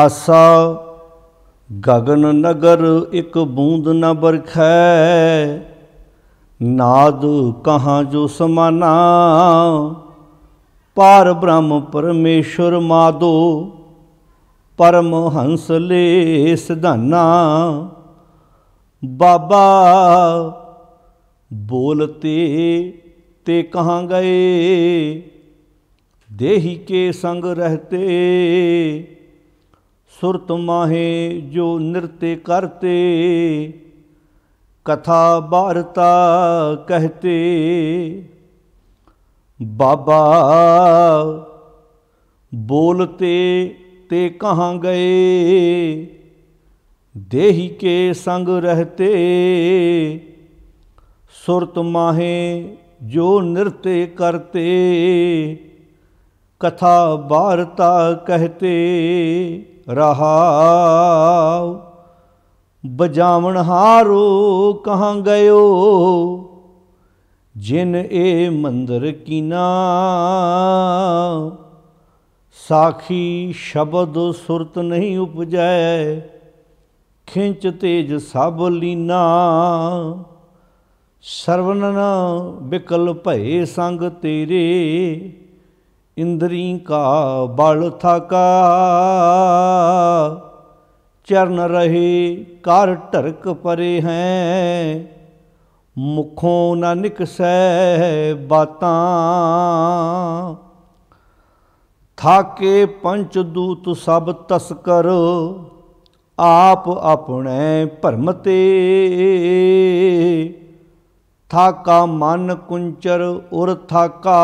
ਆਸਾ ਗਗਨ ਨਗਰ ਇੱਕ ਬੂੰਦ ਨਾ ਬਰਖੈ ਨਾਦ ਕਹਾਂ ਜੋ ਸਮਾਨਾ ਪਾਰ ਬ੍ਰਹਮ ਪਰਮੇਸ਼ਰ ਮਾਦੋ ਪਰਮ ਹੰਸ ਲੈ ਸਿਧਾਨਾ ਬਾਬਾ ਬੋਲਤੇ ਤੇ ਕਹਾਂ ਗਏ ਦੇਹੀ ਕੇ ਸੰਗ ਰਹਤੇ ਸੁਰਤ ਮਾਹੇ ਜੋ ਨਿਰਤੇ ਕਰਤੇ ਕਥਾ ਬਾਰਤਾ ਕਹਤੇ ਬਾਬਾ ਬੋਲਤੇ ਤੇ ਕਹਾਂ ਗਏ ਦੇਹੀ ਕੇ ਸੰਗ ਰਹਤੇ ਸੁਰਤ ਮਾਹੇ ਜੋ ਨਿਰਤੇ ਕਰਤੇ ਕਥਾ ਬਾਰਤਾ ਕਹਤੇ ਰਹਾਉ ਬਜਾਵਣ ਹਾਰੋ ਕਹਾਂ ਗਇਓ ਜਿਨ ਇਹ ਮੰਦਰ ਕੀਨਾ ਸਾਖੀ ਸ਼ਬਦ ਸੁਰਤ ਨਹੀਂ ਉਪਜੈ ਖਿੰਚ ਤੇਜ ਸਭ ਲੀਨਾ ਸਰਵਨਨ ਬਿਕਲ ਭਏ ਸੰਗ ਤੇਰੇ ਇੰਦਰੀ ਕਾ ਬਲ ਥਕਾ ਚਰਨ ਰਹੀ ਕਰ ਢਰਕ ਪਰੇ ਹੈ ਮੁਖੋਂ ਨਾ ਨਿਕਸੈ ਬਾਤਾਂ ਥਾਕੇ ਪੰਚ ਦੂਤ ਸਭ ਤਸਕਰ ਆਪ ਆਪਣੇ ਭਰਮ ਤੇ ਥਾਕਾ ਮਨ ਕੁੰਚਰ ਉਰ ਥਾਕਾ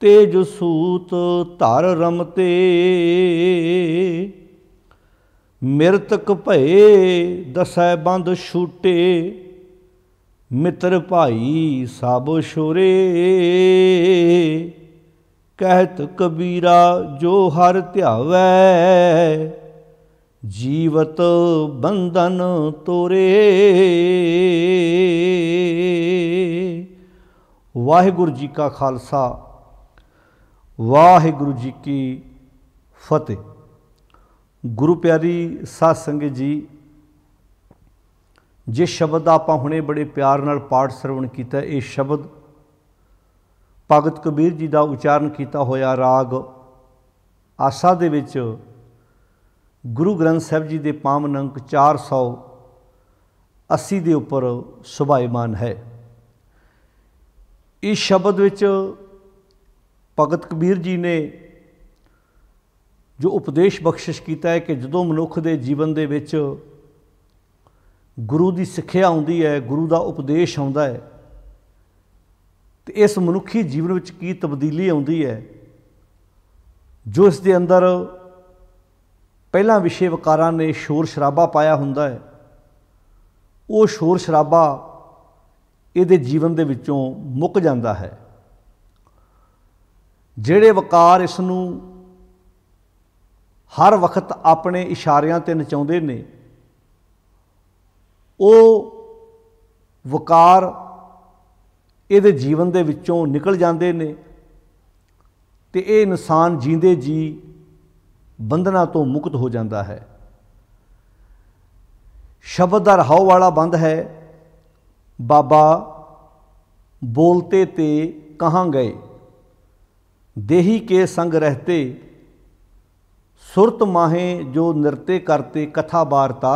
ਤੇਜ ਸੂਤ ਧਰ ਰਮਤੇ ਮਿਰਤਕ ਭਏ ਦਸੈ ਬੰਦ ਛੂਟੇ ਮਿੱਤਰ ਭਾਈ ਸਭ ਸ਼ੋਰੇ ਕਹਿਤ ਕਬੀਰਾ ਜੋ ਹਰ ਧਿਆਵੈ ਜੀਵਤ ਬੰਧਨ ਤੋਰੇ ਵਾਹਿਗੁਰੂ ਜੀ ਕਾ ਖਾਲਸਾ ਵਾਹਿਗੁਰੂ ਜੀ ਕੀ ਫਤਿਹ ਗੁਰੂ ਪਿਆਰੀ ਸਾਧ ਸੰਗਤ ਜੀ ਜੇ ਸ਼ਬਦ ਆਪਾਂ ਹੁਣੇ ਬੜੇ ਪਿਆਰ ਨਾਲ ਪਾਠ ਸਰਵਣ ਕੀਤਾ ਇਹ ਸ਼ਬਦ ਭਗਤ ਕਬੀਰ ਜੀ ਦਾ ਉਚਾਰਨ ਕੀਤਾ ਹੋਇਆ ਰਾਗ ਆਸਾ ਦੇ ਵਿੱਚ ਗੁਰੂ ਗ੍ਰੰਥ ਸਾਹਿਬ ਜੀ ਦੇ ਪਾਮ ਨੰਕ 480 ਦੇ ਉੱਪਰ ਸੁਭਾਇਮਾਨ ਹੈ ਇਸ ਸ਼ਬਦ ਵਿੱਚ ਭਗਤ ਕਬੀਰ ਜੀ ਨੇ ਜੋ ਉਪਦੇਸ਼ ਬਖਸ਼ਿਸ਼ ਕੀਤਾ ਹੈ ਕਿ ਜਦੋਂ ਮਨੁੱਖ ਦੇ ਜੀਵਨ ਦੇ ਵਿੱਚ ਗੁਰੂ ਦੀ ਸਿੱਖਿਆ ਆਉਂਦੀ ਹੈ ਗੁਰੂ ਦਾ ਉਪਦੇਸ਼ ਆਉਂਦਾ ਹੈ ਤੇ ਇਸ ਮਨੁੱਖੀ ਜੀਵਨ ਵਿੱਚ ਕੀ ਤਬਦੀਲੀ ਆਉਂਦੀ ਹੈ ਜੋ ਇਸ ਦੇ ਅੰਦਰ ਪਹਿਲਾਂ ਵਿਸ਼ੇ ਵਿਕਾਰਾਂ ਨੇ ਸ਼ੋਰ ਸ਼ਰਾਬਾ ਪਾਇਆ ਹੁੰਦਾ ਹੈ ਉਹ ਸ਼ੋਰ ਸ਼ਰਾਬਾ ਇਹਦੇ ਜੀਵਨ ਦੇ ਵਿੱਚੋਂ ਮੁੱਕ ਜਾਂਦਾ ਹੈ ਜਿਹੜੇ ਵਕਾਰ ਇਸ ਨੂੰ ਹਰ ਵਕਤ ਆਪਣੇ ਇਸ਼ਾਰਿਆਂ ਤੇ ਨਚਾਉਂਦੇ ਨੇ ਉਹ ਵਕਾਰ ਇਹਦੇ ਜੀਵਨ ਦੇ ਵਿੱਚੋਂ ਨਿਕਲ ਜਾਂਦੇ ਨੇ ਤੇ ਇਹ ਇਨਸਾਨ ਜੀਂਦੇ ਜੀ ਬੰਧਨਾਂ ਤੋਂ ਮੁਕਤ ਹੋ ਜਾਂਦਾ ਹੈ ਸ਼ਬਦ ਦਾ ਰਹਾਉ ਵਾਲਾ ਬੰਦ ਹੈ ਬਾਬਾ ਬੋਲਤੇ ਤੇ ਕਹਾਂ ਗਏ ਦੇਹੀ ਕੇ ਸੰਗ ਰਹਤੇ ਸੁਰਤ ਮਾਹੇ ਜੋ ਨਿਰਤੇ ਕਰਤੇ ਕਥਾ ਬਾਰਤਾ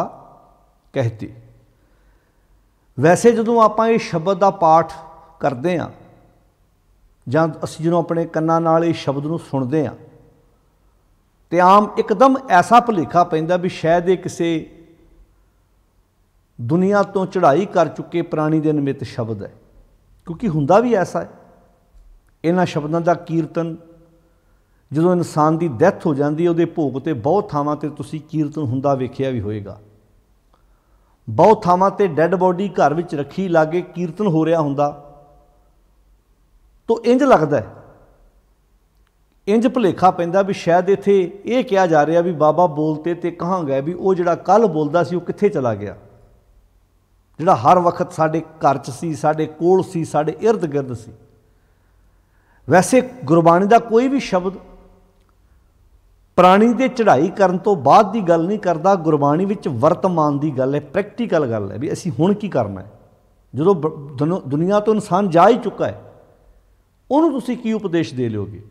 ਕਹਤੇ ਵੈਸੇ ਜਦੋਂ ਆਪਾਂ ਇਹ ਸ਼ਬਦ ਦਾ ਪਾਠ ਕਰਦੇ ਆਂ ਜਾਂ ਅਸੀਂ ਜਦੋਂ ਆਪਣੇ ਕੰਨਾਂ ਨਾਲ ਇਹ ਸ਼ਬਦ ਨੂੰ ਸੁਣਦੇ ਆਂ ਤੇ ਆਮ ਇੱਕਦਮ ਐਸਾ ਭਲੇਖਾ ਪੈਂਦਾ ਵੀ ਸ਼ਾਇਦ ਇਹ ਕਿਸੇ ਦੁਨੀਆ ਤੋਂ ਚੜ੍ਹਾਈ ਕਰ ਚੁੱਕੇ ਪ੍ਰਾਣੀ ਦੇ ਨਿਮਿਤ ਸ਼ਬਦ ਹੈ ਕਿਉਂਕਿ ਹੁੰਦਾ ਵੀ ਐਸਾ ਹੈ ਇਹਨਾਂ ਸ਼ਬਦਾਂ ਦਾ ਕੀਰਤਨ ਜਦੋਂ ਇਨਸਾਨ ਦੀ ਡੈਥ ਹੋ ਜਾਂਦੀ ਹੈ ਉਹਦੇ ਭੋਗ ਤੇ ਬਹੁਤ ਥਾਵਾਂ ਤੇ ਤੁਸੀਂ ਕੀਰਤਨ ਹੁੰਦਾ ਵੇਖਿਆ ਵੀ ਹੋਵੇਗਾ ਬਹੁਤ ਥਾਵਾਂ ਤੇ ਡੈੱਡ ਬੋਡੀ ਘਰ ਵਿੱਚ ਰੱਖੀ ਲਾਗੇ ਕੀਰਤਨ ਹੋ ਰਿਹਾ ਹੁੰਦਾ ਤੋਂ ਇੰਜ ਲੱਗਦਾ ਹੈ ਇੰਜ ਭਲੇਖਾ ਪੈਂਦਾ ਵੀ ਸ਼ਾਇਦ ਇਥੇ ਇਹ ਕਿਹਾ ਜਾ ਰਿਹਾ ਵੀ ਬਾਬਾ ਬੋਲਤੇ ਤੇ ਕਹਾਂ ਗਏ ਵੀ ਉਹ ਜਿਹੜਾ ਕੱਲ ਬੋਲਦਾ ਸੀ ਉਹ ਕਿੱਥੇ ਚਲਾ ਗਿਆ ਜਿਹੜਾ ਹਰ ਵਕਤ ਸਾਡੇ ਘਰ 'ਚ ਸੀ ਸਾਡੇ ਕੋਲ ਸੀ ਸਾਡੇ ird-gird ਸੀ ਵੈਸੇ ਗੁਰਬਾਣੀ ਦਾ ਕੋਈ ਵੀ ਸ਼ਬਦ ਪ੍ਰਾਣੀ ਤੇ ਚੜ੍ਹਾਈ ਕਰਨ ਤੋਂ ਬਾਅਦ ਦੀ ਗੱਲ ਨਹੀਂ ਕਰਦਾ ਗੁਰਬਾਣੀ ਵਿੱਚ ਵਰਤਮਾਨ ਦੀ ਗੱਲ ਹੈ ਪ੍ਰੈਕਟੀਕਲ ਗੱਲ ਹੈ ਵੀ ਅਸੀਂ ਹੁਣ ਕੀ ਕਰਨਾ ਹੈ ਜਦੋਂ ਦੁਨੀਆ ਤੋਂ ਇਨਸਾਨ ਜਾ ਹੀ ਚੁੱਕਾ ਹੈ ਉਹਨੂੰ ਤੁਸੀਂ ਕੀ ਉਪਦੇਸ਼ ਦੇ ਲਿਓਗੇ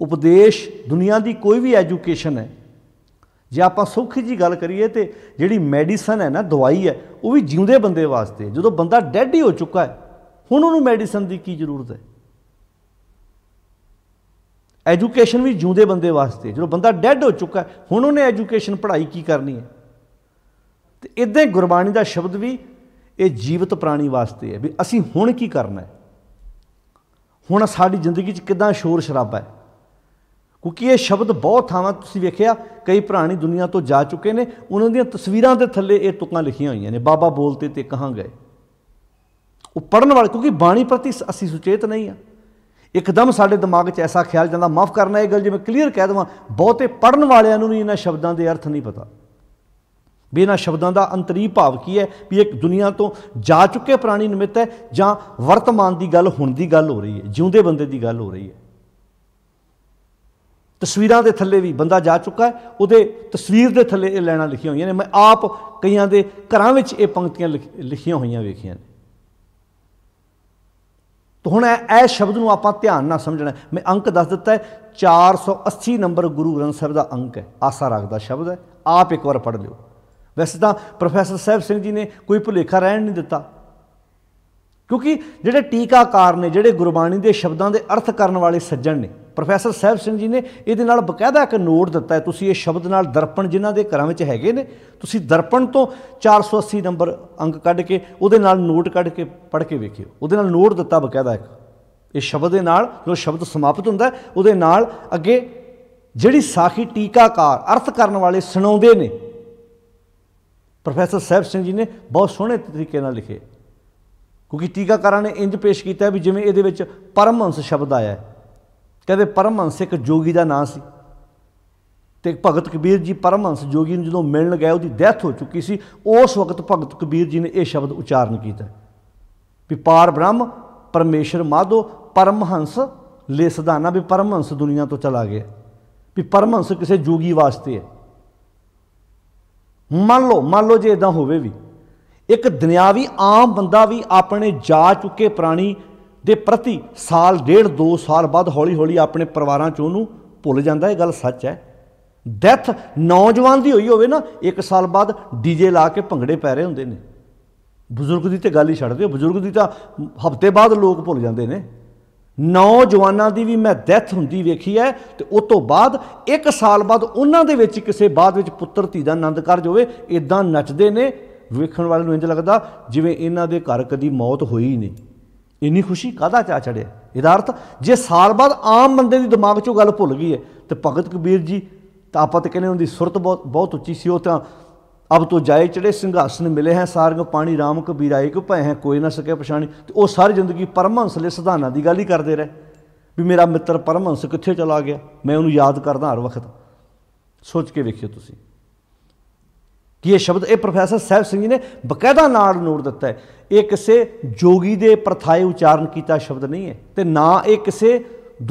ਉਪਦੇਸ਼ ਦੁਨੀਆ ਦੀ ਕੋਈ ਵੀ ਐਜੂਕੇਸ਼ਨ ਹੈ ਜੇ ਆਪਾਂ ਸੌਖੀ ਜੀ ਗੱਲ ਕਰੀਏ ਤੇ ਜਿਹੜੀ ਮੈਡੀਸਨ ਹੈ ਨਾ ਦਵਾਈ ਹੈ ਉਹ ਵੀ ਜਿਉਂਦੇ ਬੰਦੇ ਵਾਸਤੇ ਜਦੋਂ ਬੰਦਾ ਡੈਡ ਹੀ ਹੋ ਚੁੱਕਾ ਹੈ ਹੁਣ ਉਹਨੂੰ ਮੈਡੀਸਨ ਦੀ ਕੀ ਜ਼ਰੂਰਤ ਹੈ ਐਜੂਕੇਸ਼ਨ ਵੀ ਜਿਉਂਦੇ ਬੰਦੇ ਵਾਸਤੇ ਜਦੋਂ ਬੰਦਾ ਡੈੱਡ ਹੋ ਚੁੱਕਾ ਹੁਣ ਉਹਨੇ ਐਜੂਕੇਸ਼ਨ ਪੜ੍ਹਾਈ ਕੀ ਕਰਨੀ ਹੈ ਤੇ ਇਦਾਂ ਗੁਰਬਾਣੀ ਦਾ ਸ਼ਬਦ ਵੀ ਇਹ ਜੀਵਤ ਪ੍ਰਾਣੀ ਵਾਸਤੇ ਹੈ ਵੀ ਅਸੀਂ ਹੁਣ ਕੀ ਕਰਨਾ ਹੈ ਹੁਣ ਸਾਡੀ ਜ਼ਿੰਦਗੀ 'ਚ ਕਿਦਾਂ ਸ਼ੋਰ ਸ਼ਰਾਬਾ ਹੈ ਕਿਉਂਕਿ ਇਹ ਸ਼ਬਦ ਬਹੁਤ ਥਾਵਾਂ ਤੁਸੀਂ ਵੇਖਿਆ ਕਈ ਪ੍ਰਾਣੀ ਦੁਨੀਆ ਤੋਂ ਜਾ ਚੁੱਕੇ ਨੇ ਉਹਨਾਂ ਦੀਆਂ ਤਸਵੀਰਾਂ ਦੇ ਥੱਲੇ ਇਹ ਤੁਕਾਂ ਲਿਖੀਆਂ ਹੋਈਆਂ ਨੇ ਬਾਬਾ ਬੋਲਤੇ ਤੇ ਕਹਾਂ ਗਏ ਉਹ ਪੜਨ ਵਾਲੇ ਕਿਉਂਕਿ ਬਾਣੀ ਪ੍ਰਤੀ ਅਸੀਂ ਸੁਚੇਤ ਨਹੀਂ ਆ ਇੱਕਦਮ ਸਾਡੇ ਦਿਮਾਗ 'ਚ ਐਸਾ ਖਿਆਲ ਜਾਂਦਾ ਮਾਫ ਕਰਨਾ ਇਹ ਗੱਲ ਜਿਵੇਂ ਕਲੀਅਰ ਕਹਿ ਦਵਾਂ ਬਹੁਤੇ ਪੜਨ ਵਾਲਿਆਂ ਨੂੰ ਵੀ ਇਹਨਾਂ ਸ਼ਬਦਾਂ ਦੇ ਅਰਥ ਨਹੀਂ ਪਤਾ ਵੀ ਇਹਨਾਂ ਸ਼ਬਦਾਂ ਦਾ ਅੰਤਰੀ ਭਾਵ ਕੀ ਹੈ ਵੀ ਇੱਕ ਦੁਨੀਆ ਤੋਂ ਜਾ ਚੁੱਕੇ ਪ੍ਰਾਣੀ ਨਿਮਿਤ ਹੈ ਜਾਂ ਵਰਤਮਾਨ ਦੀ ਗੱਲ ਹੁਣ ਦੀ ਗੱਲ ਹੋ ਰਹੀ ਹੈ ਜਿਉਂਦੇ ਬੰਦੇ ਦੀ ਗੱਲ ਹੋ ਰਹੀ ਹੈ ਤਸਵੀਰਾਂ ਦੇ ਥੱਲੇ ਵੀ ਬੰਦਾ ਜਾ ਚੁੱਕਾ ਹੈ ਉਹਦੇ ਤਸਵੀਰ ਦੇ ਥੱਲੇ ਇਹ ਲੈਣਾ ਲਿਖੀਆਂ ਹੋਈਆਂ ਨੇ ਮੈਂ ਆਪ ਕਈਆਂ ਦੇ ਘਰਾਂ ਵਿੱਚ ਇਹ ਪੰਕਤੀਆਂ ਲਿਖੀਆਂ ਹੋਈਆਂ ਵੇਖੀਆਂ ਨੇ ਤਾਂ ਹੁਣ ਇਹ ਸ਼ਬਦ ਨੂੰ ਆਪਾਂ ਧਿਆਨ ਨਾਲ ਸਮਝਣਾ ਮੈਂ ਅੰਕ ਦੱਸ ਦਿੱਤਾ ਹੈ 480 ਨੰਬਰ ਗੁਰੂ ਗ੍ਰੰਥ ਸਾਹਿਬ ਦਾ ਅੰਕ ਹੈ ਆਸਾ ਰੱਖਦਾ ਸ਼ਬਦ ਹੈ ਆਪ ਇੱਕ ਵਾਰ ਪੜ ਲਿਓ ਵੈਸੇ ਤਾਂ ਪ੍ਰੋਫੈਸਰ ਸਾਹਿਬ ਸਿੰਘ ਜੀ ਨੇ ਕੋਈ ਭੁਲੇਖਾ ਰਹਿਣ ਨਹੀਂ ਦਿੱਤਾ ਕਿਉਂਕਿ ਜਿਹੜੇ ਟੀਕਾਕਾਰ ਨੇ ਜਿਹੜੇ ਗੁਰਬਾਣੀ ਦੇ ਸ਼ਬਦਾਂ ਦੇ ਅਰਥ ਕਰਨ ਵਾਲੇ ਸੱਜਣ ਨੇ ਪ੍ਰੋਫੈਸਰ ਸਹਿਬ ਸਿੰਘ ਜੀ ਨੇ ਇਹਦੇ ਨਾਲ ਬਕਾਇਦਾ ਇੱਕ ਨੋਟ ਦਿੱਤਾ ਹੈ ਤੁਸੀਂ ਇਹ ਸ਼ਬਦ ਨਾਲ ਦਰਪਣ ਜਿਨ੍ਹਾਂ ਦੇ ਘਰਾਂ ਵਿੱਚ ਹੈਗੇ ਨੇ ਤੁਸੀਂ ਦਰਪਣ ਤੋਂ 480 ਨੰਬਰ ਅੰਕ ਕੱਢ ਕੇ ਉਹਦੇ ਨਾਲ ਨੋਟ ਕੱਢ ਕੇ ਪੜ੍ਹ ਕੇ ਵੇਖਿਓ ਉਹਦੇ ਨਾਲ ਨੋਟ ਦਿੱਤਾ ਬਕਾਇਦਾ ਇੱਕ ਇਹ ਸ਼ਬਦ ਦੇ ਨਾਲ ਜੋ ਸ਼ਬਦ ਸਮਾਪਤ ਹੁੰਦਾ ਉਹਦੇ ਨਾਲ ਅੱਗੇ ਜਿਹੜੀ ਸਾਖੀ ਟੀਕਾਕਾਰ ਅਰਥ ਕਰਨ ਵਾਲੇ ਸੁਣਾਉਂਦੇ ਨੇ ਪ੍ਰੋਫੈਸਰ ਸਹਿਬ ਸਿੰਘ ਜੀ ਨੇ ਬਹੁਤ ਸੋਹਣੇ ਤਰੀਕੇ ਨਾਲ ਲਿਖੇ ਕਿਉਂਕਿ ਟੀਕਾਕਾਰਾਂ ਨੇ ਇੰਜ ਪੇਸ਼ ਕੀਤਾ ਵੀ ਜਿਵੇਂ ਇਹਦੇ ਵਿੱਚ ਪਰਮਹੰਸ ਸ਼ਬਦ ਆਇਆ ਹੈ ਕਹਿੰਦੇ ਪਰਮਹੰਸ ਇੱਕ ਜੋਗੀ ਦਾ ਨਾਂ ਸੀ ਤੇ ਭਗਤ ਕਬੀਰ ਜੀ ਪਰਮਹੰਸ ਜੋਗੀ ਨੂੰ ਜਦੋਂ ਮਿਲਣ ਗਏ ਉਹਦੀ ਡੈਥ ਹੋ ਚੁੱਕੀ ਸੀ ਉਸ ਵਕਤ ਭਗਤ ਕਬੀਰ ਜੀ ਨੇ ਇਹ ਸ਼ਬਦ ਉਚਾਰਨ ਕੀਤਾ ਵੀ ਪਾਰ ਬ੍ਰਹਮ ਪਰਮੇਸ਼ਰ ਮਾਧੋ ਪਰਮਹੰਸ ਲੈ ਸਦਾਨਾ ਵੀ ਪਰਮਹੰਸ ਦੁਨੀਆ ਤੋਂ ਚਲਾ ਗਿਆ ਵੀ ਪਰਮਹੰਸ ਕਿਸੇ ਜੋਗੀ ਵਾਸਤੇ ਹੈ ਮੰਨ ਲਓ ਮੰਨ ਲਓ ਜੇ ਇਦਾਂ ਹੋਵੇ ਵੀ ਇੱਕ ਦੁਨਿਆਵੀ ਆਮ ਬੰਦਾ ਵੀ ਆਪਣੇ ਜਾ ਚੁੱਕੇ ਪ੍ਰਾਣੀ ਦੇ ਪ੍ਰਤੀ ਸਾਲ ਡੇਢ 2 ਸਾਲ ਬਾਅਦ ਹੌਲੀ-ਹੌਲੀ ਆਪਣੇ ਪਰਿਵਾਰਾਂ 'ਚ ਉਹਨੂੰ ਭੁੱਲ ਜਾਂਦਾ ਇਹ ਗੱਲ ਸੱਚ ਹੈ ਡੈਥ ਨੌਜਵਾਨ ਦੀ ਹੋਈ ਹੋਵੇ ਨਾ 1 ਸਾਲ ਬਾਅਦ ਡੀਜੇ ਲਾ ਕੇ ਭੰਗੜੇ ਪੈ ਰਹੇ ਹੁੰਦੇ ਨੇ ਬਜ਼ੁਰਗ ਦੀ ਤੇ ਗੱਲ ਹੀ ਛੱਡ ਦਿਓ ਬਜ਼ੁਰਗ ਦੀ ਤਾਂ ਹਫ਼ਤੇ ਬਾਅਦ ਲੋਕ ਭੁੱਲ ਜਾਂਦੇ ਨੇ ਨੌਜਵਾਨਾਂ ਦੀ ਵੀ ਮੈਂ ਡੈਥ ਹੁੰਦੀ ਵੇਖੀ ਹੈ ਤੇ ਉਸ ਤੋਂ ਬਾਅਦ 1 ਸਾਲ ਬਾਅਦ ਉਹਨਾਂ ਦੇ ਵਿੱਚ ਕਿਸੇ ਬਾਅਦ ਵਿੱਚ ਪੁੱਤਰ ਧੀ ਦਾ ਆਨੰਦ ਕਰ ਹੋਵੇ ਇਦਾਂ ਨੱਚਦੇ ਨੇ ਵੇਖਣ ਵਾਲੇ ਨੂੰ ਇੰਜ ਲੱਗਦਾ ਜਿਵੇਂ ਇਹਨਾਂ ਦੇ ਘਰ ਕਦੀ ਮੌਤ ਹੋਈ ਨਹੀਂ ਇੰਨੀ ਖੁਸ਼ੀ ਕਾਦਾ ਚਾ ਚੜਿਆ ਇਹਦਾ ਅਰਥ ਜੇ ਸਾਲ ਬਾਅਦ ਆਮ ਬੰਦੇ ਦੀ ਦਿਮਾਗ 'ਚੋਂ ਗੱਲ ਭੁੱਲ ਗਈ ਹੈ ਤੇ ਭਗਤ ਕਬੀਰ ਜੀ ਤਾਂ ਆਪਾਂ ਤਾਂ ਕਹਿੰਦੇ ਉਹਦੀ ਸੁਰਤ ਬਹੁਤ ਬਹੁਤ ਉੱਚੀ ਸੀ ਉਹ ਤਾਂ ਅਬ ਤੋ ਜਾਏ ਚੜੇ ਸਿੰਘਾਸਨ ਮਿਲੇ ਹੈ ਸਾਰਗ ਪਾਣੀ RAM ਕਬੀਰ ਆਏ ਭੈ ਹੈ ਕੋਈ ਨਾ ਸਕੇ ਪਛਾਣੀ ਤੇ ਉਹ ਸਾਰੀ ਜ਼ਿੰਦਗੀ ਪਰਮਹੰਸ ਲਈ ਸਿਧਾਨਾਂ ਦੀ ਗੱਲ ਹੀ ਕਰਦੇ ਰਹੇ ਵੀ ਮੇਰਾ ਮਿੱਤਰ ਪਰਮਹੰਸ ਕਿੱਥੇ ਚਲਾ ਗਿਆ ਮੈਂ ਉਹਨੂੰ ਯਾਦ ਕਰਦਾ ਹਰ ਵਕਤ ਸੋਚ ਕੇ ਵੇਖਿਓ ਤੁਸੀਂ ਕਿ ਇਹ ਸ਼ਬਦ ਇਹ ਪ੍ਰੋਫੈਸਰ ਸਹਿਬ ਸਿੰਘ ਜੀ ਨੇ ਬਕਾਇਦਾ ਨਾਲ ਨੂਰ ਦਿੱਤਾ ਹੈ ਇਹ ਕਿਸੇ ਜੋਗੀ ਦੇ ਪ੍ਰਥਾਏ ਉਚਾਰਨ ਕੀਤਾ ਸ਼ਬਦ ਨਹੀਂ ਹੈ ਤੇ ਨਾ ਇਹ ਕਿਸੇ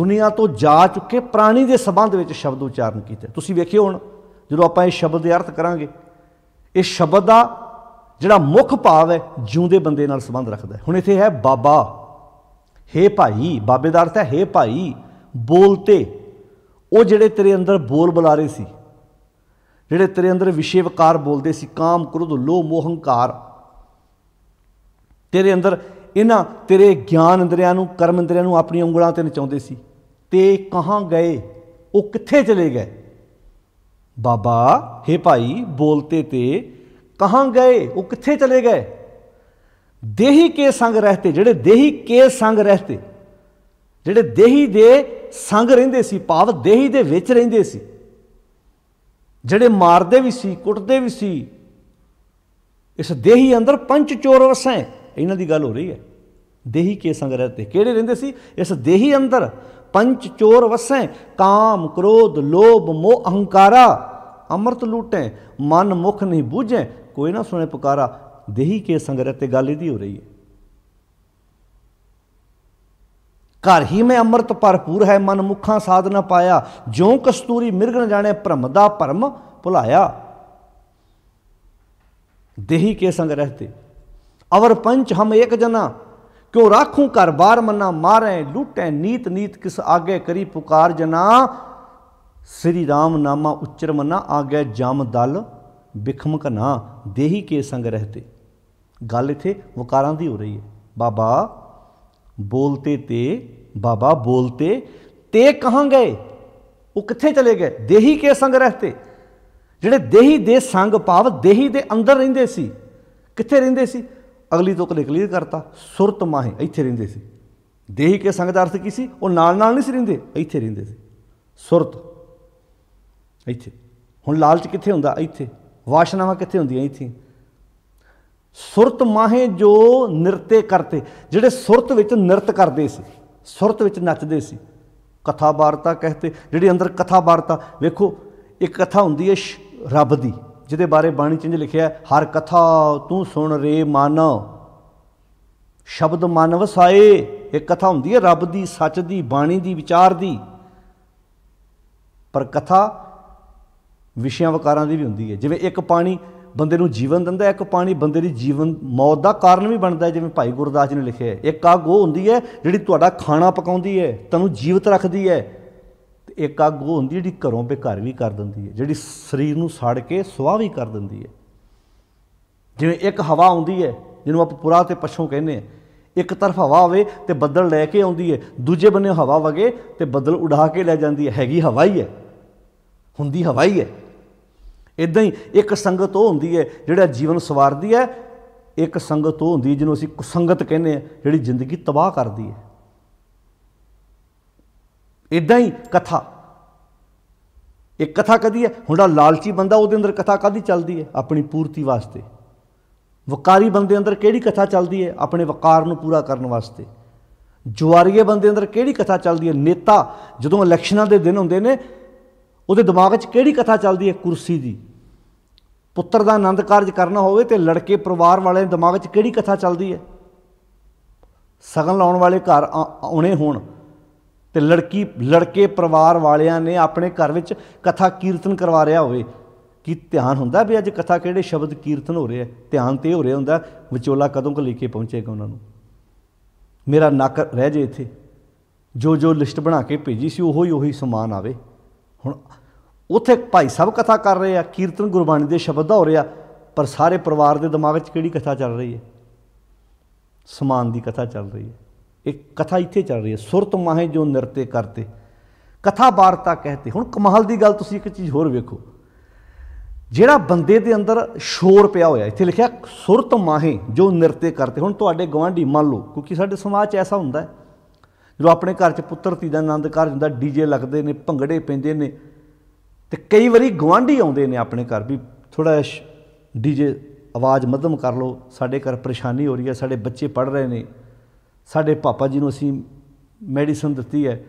ਦੁਨੀਆ ਤੋਂ ਜਾ ਚੁੱਕੇ ਪ੍ਰਾਣੀ ਦੇ ਸਬੰਧ ਵਿੱਚ ਸ਼ਬਦ ਉਚਾਰਨ ਕੀਤਾ ਤੁਸੀਂ ਵੇਖਿਓ ਹੁਣ ਜਦੋਂ ਆਪਾਂ ਇਹ ਸ਼ਬਦ ਦੇ ਅਰਥ ਕਰਾਂਗੇ ਇਹ ਸ਼ਬਦ ਦਾ ਜਿਹੜਾ ਮੁੱਖ ਭਾਵ ਹੈ ਜਿਉਂਦੇ ਬੰਦੇ ਨਾਲ ਸੰਬੰਧ ਰੱਖਦਾ ਹੁਣ ਇੱਥੇ ਹੈ ਬਾਬਾ ਹੇ ਭਾਈ ਬਾਬੇ ਦਾ ਅਰਥ ਹੈ ਹੇ ਭਾਈ ਬੋਲਤੇ ਉਹ ਜਿਹੜੇ ਤੇਰੇ ਅੰਦਰ ਬੋਲ ਬੁਲਾ ਰਹੇ ਸੀ ਜਿਹੜੇ ਤੇਰੇ ਅੰਦਰ ਵਿਸ਼ੇ ਵਕਾਰ ਬੋਲਦੇ ਸੀ ਕਾਮ ਕ੍ਰੋਧ ਲੋਭ ਮੋਹ ਹੰਕਾਰ ਤੇਰੇ ਅੰਦਰ ਇਹਨਾਂ ਤੇਰੇ ਗਿਆਨ ਅੰਦਰਿਆਂ ਨੂੰ ਕਰਮ ਅੰਦਰਿਆਂ ਨੂੰ ਆਪਣੀਆਂ ਉਂਗਲਾਂ ਤੇ ਨਚਾਉਂਦੇ ਸੀ ਤੇ ਕਹਾਂ ਗਏ ਉਹ ਕਿੱਥੇ ਚਲੇ ਗਏ ਬਾਬਾ हे ਭਾਈ ਬੋਲਤੇ ਤੇ ਕਹਾਂ ਗਏ ਉਹ ਕਿੱਥੇ ਚਲੇ ਗਏ ਦੇਹੀ ਕੇ ਸੰਗ ਰਹਤੇ ਜਿਹੜੇ ਦੇਹੀ ਕੇ ਸੰਗ ਰਹਤੇ ਜਿਹੜੇ ਦੇਹੀ ਦੇ ਸੰਗ ਰਹਿੰਦੇ ਸੀ ਭਾਵ ਦੇਹੀ ਦੇ ਵਿੱਚ ਰਹਿੰਦੇ ਸੀ ਜਿਹੜੇ ਮਾਰਦੇ ਵੀ ਸੀ ਕੁੱਟਦੇ ਵੀ ਸੀ ਇਸ ਦੇਹੀ ਅੰਦਰ ਪੰਜ ਚੋਰ ਵਸੈ ਇਹਨਾਂ ਦੀ ਗੱਲ ਹੋ ਰਹੀ ਹੈ ਦੇਹੀ ਕੇ ਸੰਗ ਰਹਤੇ ਕਿਹੜੇ ਰਹਿੰਦੇ ਸੀ ਇਸ ਦੇਹੀ ਅੰਦਰ ਪੰਜ ਚੋਰ ਵਸੈ ਕਾਮ ਕ੍ਰੋਧ ਲੋਭ ਮੋਹ ਅਹੰਕਾਰਾ ਅਮਰਤ ਲੂਟੇ ਮਨ ਮੁਖ ਨਹੀਂ ਬੂਝੈ ਕੋਈ ਨਾ ਸੁਣੇ ਪੁਕਾਰਾ ਦੇਹੀ ਕੇ ਸੰਗ ਰਹਤੇ ਗੱਲ ਇਹਦੀ ਹੋ ਰਹੀ ਹੈ ਘਰ ਹੀ ਮੈਂ ਅੰਮ੍ਰਿਤ ਭਰਪੂਰ ਹੈ ਮਨ ਮੁਖਾਂ ਸਾਧਨਾ ਪਾਇਆ ਜਿਉ ਕਸਤੂਰੀ ਮਿਰਗਣ ਜਾਣੇ ਭ੍ਰਮ ਦਾ ਭਰਮ ਭੁਲਾਇਆ ਦੇਹੀ ਕੇ ਸੰਗ ਰਹਤੇ ਅਵਰ ਪੰਚ ਹਮ ਇੱਕ ਜਨਾ ਕਿਉ ਰਾਖੂ ਘਰ ਬਾਰ ਮੰਨਾ ਮਾਰੇ ਲੁਟੈ ਨੀਤ ਨੀਤ ਕਿਸ ਆਗੇ ਕਰੀ ਪੁਕਾਰ ਜਨਾ ਸ੍ਰੀ ਰਾਮ ਨਾਮਾ ਉਚਰ ਮੰਨਾ ਆਗੇ ਜਮ ਦਲ ਬਿਖਮ ਕਨਾ ਦੇਹੀ ਕੇ ਸੰਗ ਰਹਤੇ ਗੱਲ ਇਥੇ ਵਕਾਰਾਂ ਦੀ ਹੋ ਰਹੀ ਹੈ ਬਾਬਾ ਬੋਲਤੇ ਤੇ ਬਾਬਾ ਬੋਲਤੇ ਤੇ ਕਹਾਂ ਗਏ ਉਹ ਕਿੱਥੇ ਚਲੇ ਗਏ ਦੇਹੀ ਕੇ ਸੰਗ ਰਹਤੇ ਜਿਹੜੇ ਦੇਹੀ ਦੇ ਸੰਗ ਪਾਵ ਦੇਹੀ ਦੇ ਅੰਦਰ ਰਹਿੰਦੇ ਸੀ ਕਿੱਥੇ ਰਹਿੰਦੇ ਸੀ ਅਗਲੀ ਤੋਂ ਕਲੀਅਰ ਕਰਤਾ ਸੁਰਤ ਮਾਹੇ ਇੱਥੇ ਰਹਿੰਦੇ ਸੀ ਦੇਹੀ ਕੇ ਸੰਗ ਦਾ ਅਰਥ ਕੀ ਸੀ ਉਹ ਨਾਲ ਨਾਲ ਨਹੀਂ ਸੀ ਰਹਿੰਦੇ ਇੱਥੇ ਰਹਿੰਦੇ ਸੀ ਸੁਰਤ ਇੱਥੇ ਹੁਣ ਲਾਲਚ ਕਿੱਥੇ ਹੁੰਦਾ ਇੱਥੇ ਵਾਸ਼ਨਾਵਾਂ ਕਿੱਥੇ ਹੁੰਦੀਆਂ ਇੱਥੇ ਸੁਰਤ ਮਾਹੇ ਜੋ ਨਿਰਤੇ ਕਰਤੇ ਜਿਹੜੇ ਸੁਰਤ ਵਿੱਚ ਨਿਰਤ ਕਰਦੇ ਸੀ ਸੁਰਤ ਵਿੱਚ ਨੱਚਦੇ ਸੀ ਕਥਾ ਵਾਰਤਾ ਕਹਤੇ ਜਿਹੜੀ ਅੰਦਰ ਕਥਾ ਵਾਰਤਾ ਵੇਖੋ ਇੱਕ ਕਥਾ ਹੁੰਦੀ ਹੈ ਰੱਬ ਦੀ ਜਿਹਦੇ ਬਾਰੇ ਬਾਣੀ ਚ ਲਿਖਿਆ ਹਰ ਕਥਾ ਤੂੰ ਸੁਣ ਰੇ ਮਨ ਸ਼ਬਦ ਮਨ ਵਸਾਏ ਇਹ ਕਥਾ ਹੁੰਦੀ ਹੈ ਰੱਬ ਦੀ ਸੱਚ ਦੀ ਬਾਣੀ ਦੀ ਵਿਚਾਰ ਦੀ ਪਰ ਕਥਾ ਵਿਸ਼ਿਆਂ ਵਕਾਰਾਂ ਦੀ ਵੀ ਹੁੰਦੀ ਹੈ ਜਿਵੇਂ ਇੱਕ ਪਾਣੀ ਬੰਦੇ ਨੂੰ ਜੀਵਨ ਦਿੰਦਾ ਹੈ ਇੱਕ ਪਾਣੀ ਬੰਦੇ ਦੀ ਜੀਵਨ ਮੌਤ ਦਾ ਕਾਰਨ ਵੀ ਬਣਦਾ ਹੈ ਜਿਵੇਂ ਭਾਈ ਗੁਰਦਾਸ ਜੀ ਨੇ ਲਿਖਿਆ ਇੱਕ ਆਗ ਉਹ ਹੁੰਦੀ ਹੈ ਜਿਹੜੀ ਤੁਹਾਡਾ ਖਾਣਾ ਪਕਾਉਂਦੀ ਹੈ ਤੁਹਾਨੂੰ ਜੀਵਤ ਰੱਖਦੀ ਹੈ ਇੱਕ ਆਗ ਉਹ ਹੁੰਦੀ ਜਿਹੜੀ ਘਰੋਂ ਬੇਕਾਰ ਵੀ ਕਰ ਦਿੰਦੀ ਹੈ ਜਿਹੜੀ ਸਰੀਰ ਨੂੰ ਸੜ ਕੇ ਸੁਆਹ ਵੀ ਕਰ ਦਿੰਦੀ ਹੈ ਜਿਵੇਂ ਇੱਕ ਹਵਾ ਆਉਂਦੀ ਹੈ ਜਿਹਨੂੰ ਆਪ ਪੁਰਾ ਤੇ ਪਛੋਂ ਕਹਿੰਦੇ ਆ ਇੱਕ ਤਰਫ ਹਵਾ ਹੋਵੇ ਤੇ ਬੱਦਲ ਲੈ ਕੇ ਆਉਂਦੀ ਹੈ ਦੂਜੇ ਬੰਨੇ ਹਵਾ ਵਗੇ ਤੇ ਬੱਦਲ ਉਡਾ ਕੇ ਲੈ ਜਾਂਦੀ ਹੈ ਹੈਗੀ ਹਵਾ ਹੀ ਹੈ ਹੁੰਦੀ ਹਵਾ ਹੀ ਹੈ ਇਦਾਂ ਹੀ ਇੱਕ ਸੰਗਤ ਉਹ ਹੁੰਦੀ ਹੈ ਜਿਹੜਾ ਜੀਵਨ ਸਵਾਰਦੀ ਹੈ ਇੱਕ ਸੰਗਤ ਉਹ ਹੁੰਦੀ ਜਿਹਨੂੰ ਅਸੀਂ ਕੁਸੰਗਤ ਕਹਿੰਦੇ ਆ ਜਿਹੜੀ ਜ਼ਿੰਦਗੀ ਤਬਾਹ ਕਰਦੀ ਹੈ ਇਦਾਂ ਹੀ ਕਥਾ ਇੱਕ ਕਥਾ ਕਦੀ ਹੈ ਹੁੰਦਾ ਲਾਲਚੀ ਬੰਦਾ ਉਹਦੇ ਅੰਦਰ ਕਥਾ ਕਾਦੀ ਚੱਲਦੀ ਹੈ ਆਪਣੀ ਪੂਰਤੀ ਵਾਸਤੇ ਵਕਾਰੀ ਬੰਦੇ ਅੰਦਰ ਕਿਹੜੀ ਕਥਾ ਚੱਲਦੀ ਹੈ ਆਪਣੇ ਵਕਾਰ ਨੂੰ ਪੂਰਾ ਕਰਨ ਵਾਸਤੇ ਜੁਆਰੀਏ ਬੰਦੇ ਅੰਦਰ ਕਿਹੜੀ ਕਥਾ ਚੱਲਦੀ ਹੈ ਨੇਤਾ ਜਦੋਂ ਇਲੈਕਸ਼ਨਾਂ ਦੇ ਦਿਨ ਹੁੰਦੇ ਨੇ ਉਹਦੇ ਦਿਮਾਗ 'ਚ ਕਿਹੜੀ ਕਥਾ ਚੱਲਦੀ ਹੈ ਕੁਰਸੀ ਦੀ ਪੁੱਤਰ ਦਾ ਆਨੰਦ ਕਾਰਜ ਕਰਨਾ ਹੋਵੇ ਤੇ ਲੜਕੇ ਪਰਿਵਾਰ ਵਾਲੇ ਦੇ ਦਿਮਾਗ 'ਚ ਕਿਹੜੀ ਕਥਾ ਚੱਲਦੀ ਹੈ ਸਗਨ ਲਾਉਣ ਵਾਲੇ ਘਰ ਆਉਣੇ ਹੋਣ ਤੇ ਲੜਕੀ ਲੜਕੇ ਪਰਿਵਾਰ ਵਾਲਿਆਂ ਨੇ ਆਪਣੇ ਘਰ ਵਿੱਚ ਕਥਾ ਕੀਰਤਨ ਕਰਵਾ ਰਿਹਾ ਹੋਵੇ ਕੀ ਧਿਆਨ ਹੁੰਦਾ ਵੀ ਅੱਜ ਕਥਾ ਕਿਹੜੇ ਸ਼ਬਦ ਕੀਰਤਨ ਹੋ ਰਿਹਾ ਧਿਆਨ ਤੇ ਹੋ ਰਿਹਾ ਹੁੰਦਾ ਵਿਚੋਲਾ ਕਦੋਂ ਕੁ ਲੈ ਕੇ ਪਹੁੰਚੇਗਾ ਉਹਨਾਂ ਨੂੰ ਮੇਰਾ ਨੱਕ ਰਹਿ ਜੇ ਇੱਥੇ ਜੋ ਜੋ ਲਿਸਟ ਬਣਾ ਕੇ ਭੇਜੀ ਸੀ ਉਹੋ ਹੀ ਉਹੀ ਸਮਾਨ ਆਵੇ ਹੁਣ ਉੱਥੇ ਭਾਈ ਸਾਹਿਬ ਕਥਾ ਕਰ ਰਹੇ ਆ ਕੀਰਤਨ ਗੁਰਬਾਣੀ ਦੇ ਸ਼ਬਦ ਹੋ ਰਿਹਾ ਪਰ ਸਾਰੇ ਪਰਿਵਾਰ ਦੇ ਦਿਮਾਗ 'ਚ ਕਿਹੜੀ ਕਥਾ ਚੱਲ ਰਹੀ ਹੈ ਸਮਾਨ ਦੀ ਕਥਾ ਚੱਲ ਰਹੀ ਹੈ ਇੱਕ ਕਥਾ ਇੱਥੇ ਚੱਲ ਰਹੀ ਹੈ ਸੁਰਤ ਮਾਹੇ ਜੋ ਨਿਰਤੇ ਕਰਤੇ ਕਥਾ ਬਾਰਤਾ ਕਹਤੇ ਹੁਣ ਕਮਾਲ ਦੀ ਗੱਲ ਤੁਸੀਂ ਇੱਕ ਚੀਜ਼ ਹੋਰ ਵੇਖੋ ਜਿਹੜਾ ਬੰਦੇ ਦੇ ਅੰਦਰ ਸ਼ੋਰ ਪਿਆ ਹੋਇਆ ਇੱਥੇ ਲਿਖਿਆ ਸੁਰਤ ਮਾਹੇ ਜੋ ਨਿਰਤੇ ਕਰਤੇ ਹੁਣ ਤੁਹਾਡੇ ਗਵਾਂਢੀ ਮੰਨ ਲਓ ਕਿਉਂਕਿ ਸਾਡੇ ਸਮਾਜ 'ਚ ਐਸਾ ਹੁੰਦਾ ਹੈ ਜਦੋਂ ਆਪਣੇ ਘਰ 'ਚ ਪੁੱਤਰ ਧੀ ਦਾ ਆਨੰਦ ਕਾਰਜ ਹੁੰਦਾ ਡੀਜੇ ਲੱਗਦੇ ਨੇ ਭੰਗੜੇ ਪੈਂਦੇ ਨੇ ਤੇ ਕਈ ਵਾਰੀ ਗਵਾਂਢੀ ਆਉਂਦੇ ਨੇ ਆਪਣੇ ਘਰ ਵੀ ਥੋੜਾ ਡੀਜੇ ਆਵਾਜ਼ ਮੱਧਮ ਕਰ ਲਓ ਸਾਡੇ ਘਰ ਪਰੇਸ਼ਾਨੀ ਹੋ ਰਹੀ ਹੈ ਸਾਡੇ ਬੱਚੇ ਪੜ ਰਹੇ ਨੇ ਸਾਡੇ ਪਾਪਾ ਜੀ ਨੂੰ ਅਸੀਂ ਮੈਡੀਸਨ ਦਿੱਤੀ ਹੈ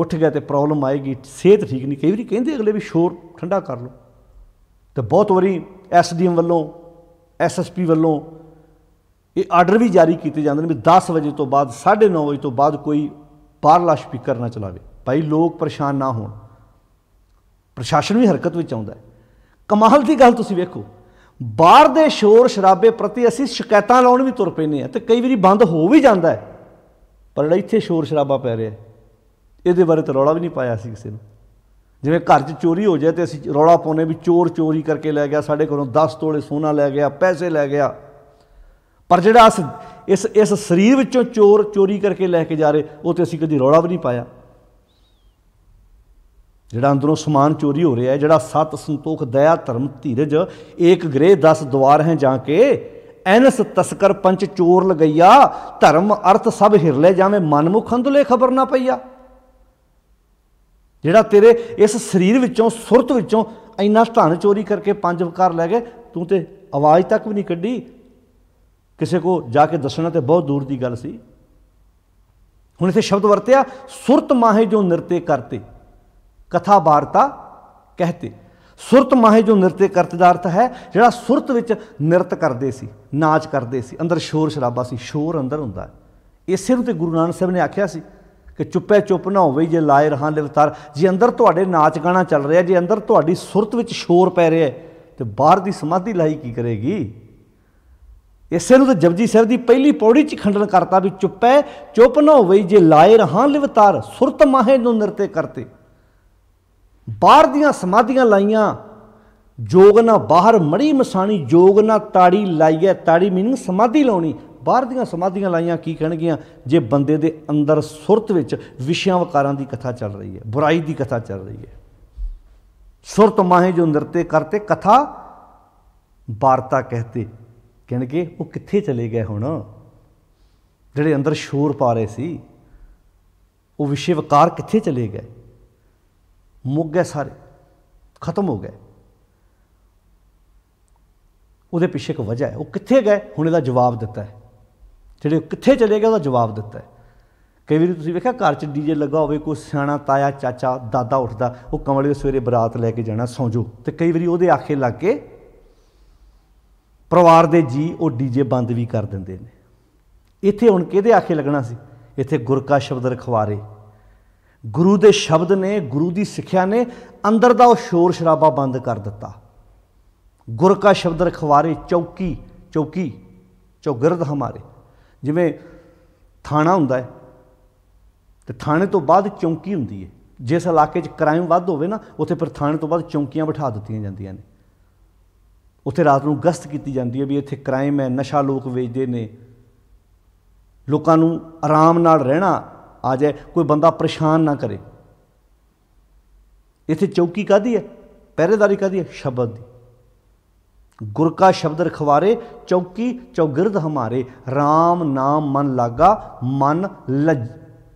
ਉੱਠ ਗਿਆ ਤੇ ਪ੍ਰੋਬਲਮ ਆਏਗੀ ਸਿਹਤ ਠੀਕ ਨਹੀਂ ਕਈ ਵਾਰੀ ਕਹਿੰਦੇ ਅਗਲੇ ਵੀ ਸ਼ੋਰ ਠੰਡਾ ਕਰ ਲਓ ਤੇ ਬਹੁਤ ਵਾਰੀ ਐਸਡੀਐਮ ਵੱਲੋਂ ਐਸਐਸਪੀ ਵੱਲੋਂ ਇਹ ਆਰਡਰ ਵੀ ਜਾਰੀ ਕੀਤੇ ਜਾਂਦੇ ਨੇ ਵੀ 10 ਵਜੇ ਤੋਂ ਬਾਅਦ 9:30 ਵਜੇ ਤੋਂ ਬਾਅਦ ਕੋਈ ਬਾਹਰਲਾ ਸਪੀਕਰ ਨਾ ਚਲਾਵੇ ਭਾਈ ਲੋਕ ਪਰੇਸ਼ਾਨ ਨਾ ਹੋਣ ਪ੍ਰਸ਼ਾਸਨ ਵੀ ਹਰਕਤ ਵਿੱਚ ਆਉਂਦਾ ਹੈ ਕਮਾਲ ਦੀ ਗੱਲ ਤੁਸੀਂ ਵੇਖੋ ਬਾਹਰ ਦੇ ਸ਼ੋਰ ਸ਼ਰਾਬੇ ਪ੍ਰਤੀ ਅਸੀਂ ਸ਼ਿਕਾਇਤਾਂ ਲਾਉਣ ਵੀ ਤੁਰ ਪੈਨੇ ਆ ਤੇ ਕਈ ਵਾਰੀ ਬੰਦ ਹੋ ਵੀ ਜਾਂਦਾ ਹੈ ਪਰ ਇੱਥੇ ਸ਼ੋਰ ਸ਼ਰਾਬਾ ਪੈ ਰਿਹਾ ਇਹਦੇ ਬਾਰੇ ਤਾਂ ਰੌਲਾ ਵੀ ਨਹੀਂ ਪਾਇਆ ਸੀ ਕਿਸੇ ਨੂੰ ਜਿਵੇਂ ਘਰ 'ਚ ਚੋਰੀ ਹੋ ਜਾਏ ਤੇ ਅਸੀਂ ਰੌਲਾ ਪਾਉਨੇ ਵੀ ਚੋਰ ਚੋਰੀ ਕਰਕੇ ਲੈ ਗਿਆ ਸਾਡੇ ਕੋਲੋਂ 10 ਤੋਲੇ ਸੋਨਾ ਲੈ ਗਿਆ ਪੈਸੇ ਲੈ ਗਿਆ ਪਰ ਜਿਹੜਾ ਇਸ ਇਸ ਸਰੀਰ ਵਿੱਚੋਂ ਚੋਰ ਚੋਰੀ ਕਰਕੇ ਲੈ ਕੇ ਜਾ ਰਹੇ ਉਹ ਤੇ ਅਸੀਂ ਕਦੀ ਰੌਲਾ ਵੀ ਨਹੀਂ ਪਾਇਆ ਜਿਹੜਾ ਅੰਦਰੋਂ ਸਮਾਨ ਚੋਰੀ ਹੋ ਰਿਹਾ ਹੈ ਜਿਹੜਾ ਸਤ ਸੰਤੋਖ ਦਇਆ ਧਰਮ ਧੀਰਜ ਏਕ ਗ੍ਰਹਿ 10 ਦਵਾਰ ਹੈ ਜਾ ਕੇ ਐਨਸ ਤਸਕਰ ਪੰਚ ਚੋਰ ਲਗਈਆ ਧਰਮ ਅਰਥ ਸਭ ਹਿਰਲੇ ਜਾਵੇਂ ਮਨਮੁਖ ਅੰਦਲੇ ਖਬਰ ਨਾ ਪਈਆ ਜਿਹੜਾ ਤੇਰੇ ਇਸ ਸਰੀਰ ਵਿੱਚੋਂ ਸੁਰਤ ਵਿੱਚੋਂ ਇੰਨਾ ਧਨ ਚੋਰੀ ਕਰਕੇ ਪੰਜ ਵਕਾਰ ਲੈ ਗਏ ਤੂੰ ਤੇ ਆਵਾਜ਼ ਤੱਕ ਵੀ ਨਹੀਂ ਕੱਢੀ ਕਿਸੇ ਕੋ ਜਾ ਕੇ ਦੱਸਣਾ ਤੇ ਬਹੁਤ ਦੂਰ ਦੀ ਗੱਲ ਸੀ ਹੁਣ ਇਥੇ ਸ਼ਬਦ ਵਰਤਿਆ ਸੁਰਤ ਮਾਹੇ ਜੋ ਨਿਰਤੇ ਕਰਤੇ ਕਥਾ ਬਾਰਤਾ ਕਹਤੇ ਸੁਰਤ ਮਾਹੇ ਜੋ ਨਿਰਤੇ ਕਰਤ ਦਾ ਅਰਥ ਹੈ ਜਿਹੜਾ ਸੁਰਤ ਵਿੱਚ ਨਿਰਤ ਕਰਦੇ ਸੀ ਨਾਚ ਕਰਦੇ ਸੀ ਅੰਦਰ ਸ਼ੋਰ ਸ਼ਰਾਬਾ ਸੀ ਸ਼ੋਰ ਅੰਦਰ ਹੁੰਦਾ ਇਸੇ ਨੂੰ ਤੇ ਗੁਰੂ ਨਾਨਕ ਸਾਹਿਬ ਨੇ ਆਖਿਆ ਸੀ ਕਿ ਚੁੱਪੇ ਚੁੱਪ ਨਾ ਹੋਵੇ ਜੇ ਲਾਏ ਰਹਾ ਲਿਵਤਾਰ ਜੇ ਅੰਦਰ ਤੁਹਾਡੇ ਨਾਚ ਗਾਣਾ ਚੱਲ ਰਿਹਾ ਜੇ ਅੰਦਰ ਤੁਹਾਡੀ ਸੁਰਤ ਵਿੱਚ ਸ਼ੋਰ ਪੈ ਰਿਹਾ ਤੇ ਬਾਹਰ ਦੀ ਸਮਾਧੀ ਲਾਈ ਕੀ ਕਰੇਗੀ ਇਸੇ ਨੂੰ ਤੇ ਜਪਜੀ ਸਾਹਿਬ ਦੀ ਪਹਿਲੀ ਪੌੜੀ 'ਚ ਖੰਡਨ ਕਰਤਾ ਵੀ ਚੁੱਪੇ ਚੁੱਪ ਨਾ ਹੋਵੇ ਜੇ ਲਾਏ ਰਹਾ ਲਿਵਤਾਰ ਸੁਰਤ ਮਾਹੇ ਨੂੰ ਨਿਰਤੇ ਕਰਤੇ ਬਾਹਰ ਦੀਆਂ ਸਮਾਧੀਆਂ ਲਾਈਆਂ ਜੋਗ ਨਾ ਬਾਹਰ ਮੜੀ ਮਸਾਣੀ ਜੋਗ ਨਾ ਤਾੜੀ ਲਾਈਏ ਤਾੜੀ ਮੀਨਿੰਗ ਸਮਾਧੀ ਲਾਉਣੀ ਬਾਹਰ ਦੀਆਂ ਸਮਾਧੀਆਂ ਲਾਈਆਂ ਕੀ ਕਹਿਣਗੀਆਂ ਜੇ ਬੰਦੇ ਦੇ ਅੰਦਰ ਸੁਰਤ ਵਿੱਚ ਵਿਸ਼ਿਆਂ ਵਕਾਰਾਂ ਦੀ ਕਥਾ ਚੱਲ ਰਹੀ ਹੈ ਬੁਰਾਈ ਦੀ ਕਥਾ ਚੱਲ ਰਹੀ ਹੈ ਸੁਰਤ ਮਾਹੇ ਜੋ ਨਿਰਤੇ ਕਰਤੇ ਕਥਾ ਵਾਰਤਾ ਕਹਤੇ ਕਹਿਣਗੇ ਉਹ ਕਿੱਥੇ ਚਲੇ ਗਏ ਹੁਣ ਜਿਹੜੇ ਅੰਦਰ ਸ਼ੋਰ ਪਾ ਰਹੇ ਸੀ ਉਹ ਵਿਸ਼ੇ ਵਕਾਰ ਕਿੱਥੇ ਚਲੇ ਗਏ ਮੁੱਕ ਗਏ ਸਾਰੇ ਖਤਮ ਹੋ ਗਏ ਉਹਦੇ ਪਿੱਛੇ ਇੱਕ ਵਜ੍ਹਾ ਹੈ ਉਹ ਕਿੱਥੇ ਗਏ ਹੁਣ ਇਹਦਾ ਜਵਾਬ ਦਿੱਤਾ ਹੈ ਜਿਹੜੇ ਕਿੱਥੇ ਚਲੇ ਗਏ ਉਹਦਾ ਜਵਾਬ ਦਿੱਤਾ ਹੈ ਕਈ ਵਾਰੀ ਤੁਸੀਂ ਵੇਖਿਆ ਘਰ 'ਚ ਡੀਜੇ ਲੱਗਾ ਹੋਵੇ ਕੋਈ ਸਿਆਣਾ ਤਾਇਆ ਚਾਚਾ ਦਾਦਾ ਉੱਠਦਾ ਉਹ ਕਮਲੇ ਸਵੇਰੇ ਬਰਾਤ ਲੈ ਕੇ ਜਾਣਾ ਸੌਂਜੋ ਤੇ ਕਈ ਵਾਰੀ ਉਹਦੇ ਆਖੇ ਲੱਗ ਕੇ ਪਰਿਵਾਰ ਦੇ ਜੀ ਉਹ ਡੀਜੇ ਬੰਦ ਵੀ ਕਰ ਦਿੰਦੇ ਨੇ ਇੱਥੇ ਹੁਣ ਕਿਹਦੇ ਆਖੇ ਲੱਗਣਾ ਸੀ ਇੱਥੇ ਗੁਰਕਾ ਸ਼ਬਦ ਰਖਵਾਰੇ ਗੁਰੂ ਦੇ ਸ਼ਬਦ ਨੇ ਗੁਰੂ ਦੀ ਸਿੱਖਿਆ ਨੇ ਅੰਦਰ ਦਾ ਉਹ ਸ਼ੋਰ ਸ਼ਰਾਬਾ ਬੰਦ ਕਰ ਦਿੱਤਾ ਗੁਰ ਕਾ ਸ਼ਬਦ ਰਖਵਾਰੇ ਚੌਕੀ ਚੌਕੀ ਚੌਗਿਰਦ ਹਮਾਰੇ ਜਿਵੇਂ ਥਾਣਾ ਹੁੰਦਾ ਹੈ ਤੇ ਥਾਣੇ ਤੋਂ ਬਾਅਦ ਚੌਕੀ ਹੁੰਦੀ ਹੈ ਜਿਸ ਇਲਾਕੇ 'ਚ ਕ੍ਰਾਈਮ ਵੱਧ ਹੋਵੇ ਨਾ ਉੱਥੇ ਫਿਰ ਥਾਣੇ ਤੋਂ ਬਾਅਦ ਚੌਕੀਆਂ ਬਿਠਾ ਦਿੱਤੀਆਂ ਜਾਂਦੀਆਂ ਨੇ ਉੱਥੇ ਰਾਤ ਨੂੰ ਗਸ਼ਤ ਕੀਤੀ ਜਾਂਦੀ ਹੈ ਵੀ ਇੱਥੇ ਕ੍ਰਾਈਮ ਹੈ ਨਸ਼ਾ ਲੋਕ ਵੇਚਦੇ ਨੇ ਲੋਕਾਂ ਨੂੰ ਆਰਾਮ ਨਾਲ ਰਹਿਣਾ ਆ ਜਾਏ ਕੋਈ ਬੰਦਾ ਪਰੇਸ਼ਾਨ ਨਾ ਕਰੇ ਇੱਥੇ ਚੌਕੀ ਕਾਦੀ ਹੈ ਪਹਿਰੇਦਾਰੀ ਕਾਦੀ ਹੈ ਸ਼ਬਦ ਦੀ ਗੁਰ ਕਾ ਸ਼ਬਦ ਰਖਵਾਰੇ ਚੌਕੀ ਚੌਗਿਰਦ ਹਮਾਰੇ RAM ਨਾਮ ਮਨ ਲਾਗਾ ਮਨ ਲਜ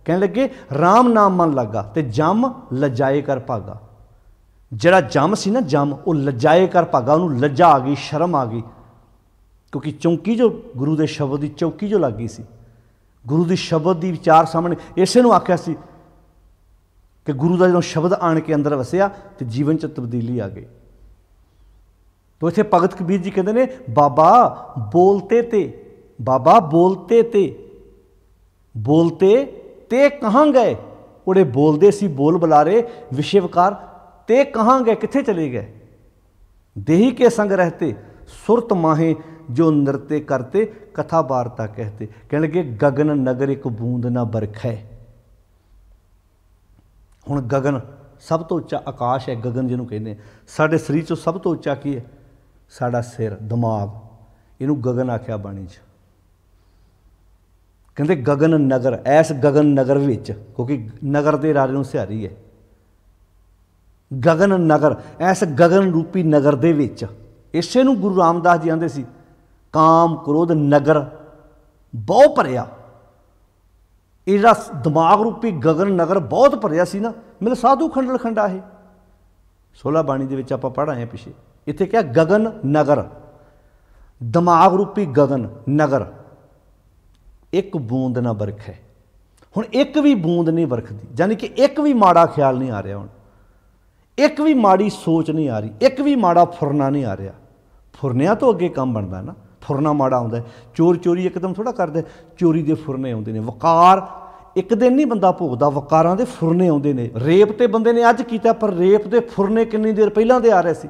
ਕਹਿਣ ਲੱਗੇ RAM ਨਾਮ ਮਨ ਲੱਗਾ ਤੇ ਜਮ ਲਜਾਏ ਕਰ ਭਾਗਾ ਜਿਹੜਾ ਜਮ ਸੀ ਨਾ ਜਮ ਉਹ ਲਜਾਏ ਕਰ ਭਾਗਾ ਉਹਨੂੰ ਲੱਜਾ ਆ ਗਈ ਸ਼ਰਮ ਆ ਗਈ ਕਿਉਂਕਿ ਚੌਕੀ ਜੋ ਗੁਰੂ ਦੇ ਸ਼ਬਦ ਦੀ ਚੌਕੀ ਜੋ ਲੱਗੀ ਸੀ ਗੁਰੂ ਦੀ ਸ਼ਬਦ ਦੀ ਵਿਚਾਰ ਸਾਹਮਣੇ ਇਸੇ ਨੂੰ ਆਖਿਆ ਸੀ ਕਿ ਗੁਰੂ ਦਾ ਜਦੋਂ ਸ਼ਬਦ ਆਣ ਕੇ ਅੰਦਰ ਵਸਿਆ ਤੇ ਜੀਵਨ 'ਚ ਤਬਦੀਲੀ ਆ ਗਈ ਤੋ ਇਥੇ ਭਗਤ ਕਬੀਰ ਜੀ ਕਹਿੰਦੇ ਨੇ ਬਾਬਾ ਬੋਲਤੇ ਤੇ ਬਾਬਾ ਬੋਲਤੇ ਤੇ ਬੋਲਤੇ ਤੇ ਕਹਾਂ ਗਏ ਉਹੜੇ ਬੋਲਦੇ ਸੀ ਬੋਲ ਬੁਲਾਰੇ ਵਿਸ਼ੇਵਕਾਰ ਤੇ ਕਹਾਂ ਗਏ ਕਿੱਥੇ ਚਲੇ ਗਏ ਦੇਹੀ ਕੇ ਸੰਗ ਰਹਤੇ ਸੁਰਤ ਮਾਹੇ ਜੋ ਨਰਤੇ ਕਰਤੇ ਕਥਾ ਬਾਰਤਾ ਕਹਤੇ ਕਹਿਣ ਲਗੇ ਗगन ਨਗਰ ਇੱਕ ਬੂੰਦ ਨਾ ਬਰਖੈ ਹੁਣ ਗगन ਸਭ ਤੋਂ ਉੱਚਾ ਆਕਾਸ਼ ਹੈ ਗगन ਜਿਹਨੂੰ ਕਹਿੰਦੇ ਸਾਡੇ ਸਰੀਰ ਚੋਂ ਸਭ ਤੋਂ ਉੱਚਾ ਕੀ ਹੈ ਸਾਡਾ ਸਿਰ ਦਿਮਾਗ ਇਹਨੂੰ ਗगन ਆਖਿਆ ਬਾਣੀ 'ਚ ਕਹਿੰਦੇ ਗगन ਨਗਰ ਐਸ ਗगन ਨਗਰ ਵਿੱਚ ਕਿਉਂਕਿ ਨਗਰ ਦੇ ਰਾਜ ਨੂੰ ਸਿਹਾਰੀ ਹੈ ਗगन ਨਗਰ ਐਸ ਗगन ਰੂਪੀ ਨਗਰ ਦੇ ਵਿੱਚ ਇਸੇ ਨੂੰ ਗੁਰੂ ਰਾਮਦਾਸ ਜੀ ਆਂਦੇ ਸੀ ਕਾਮ ਕ੍ਰੋਧ ਨਗਰ ਬਹੁਤ ਭਰਿਆ ਇਹਦਾ ਦਿਮਾਗ ਰੂਪੀ ਗਗਨ ਨਗਰ ਬਹੁਤ ਭਰਿਆ ਸੀ ਨਾ ਮਿਲ ਸਾਧੂ ਖੰਡਲ ਖੰਡਾ ਹੈ 16 ਬਾਣੀ ਦੇ ਵਿੱਚ ਆਪਾਂ ਪੜ੍ਹ ਆਏ ਪਿਛੇ ਇੱਥੇ ਕਿਹਾ ਗਗਨ ਨਗਰ ਦਿਮਾਗ ਰੂਪੀ ਗਗਨ ਨਗਰ ਇੱਕ ਬੂੰਦ ਨਾ ਵਰਖੇ ਹੁਣ ਇੱਕ ਵੀ ਬੂੰਦ ਨਹੀਂ ਵਰਖਦੀ ਯਾਨੀ ਕਿ ਇੱਕ ਵੀ ਮਾੜਾ ਖਿਆਲ ਨਹੀਂ ਆ ਰਿਹਾ ਹੁਣ ਇੱਕ ਵੀ ਮਾੜੀ ਸੋਚ ਨਹੀਂ ਆ ਰਹੀ ਇੱਕ ਵੀ ਮਾੜਾ ਫੁਰਨਾ ਨਹੀਂ ਆ ਰਿਹਾ ਫੁਰਨਿਆਂ ਤੋਂ ਅੱਗੇ ਕੰਮ ਬਣਦਾ ਨਾ ਫੁਰਨਾ ਮਾੜਾ ਆਉਂਦਾ ਚੋਰ ਚੋਰੀ ਇੱਕਦਮ ਥੋੜਾ ਕਰਦੇ ਚੋਰੀ ਦੇ ਫੁਰਨੇ ਆਉਂਦੇ ਨੇ ਵਕਾਰ ਇੱਕ ਦਿਨ ਨਹੀਂ ਬੰਦਾ ਭੋਗਦਾ ਵਕਾਰਾਂ ਦੇ ਫੁਰਨੇ ਆਉਂਦੇ ਨੇ ਰੇਪ ਤੇ ਬੰਦੇ ਨੇ ਅੱਜ ਕੀਤਾ ਪਰ ਰੇਪ ਦੇ ਫੁਰਨੇ ਕਿੰਨੀ ਦੇਰ ਪਹਿਲਾਂ ਦੇ ਆ ਰਹੇ ਸੀ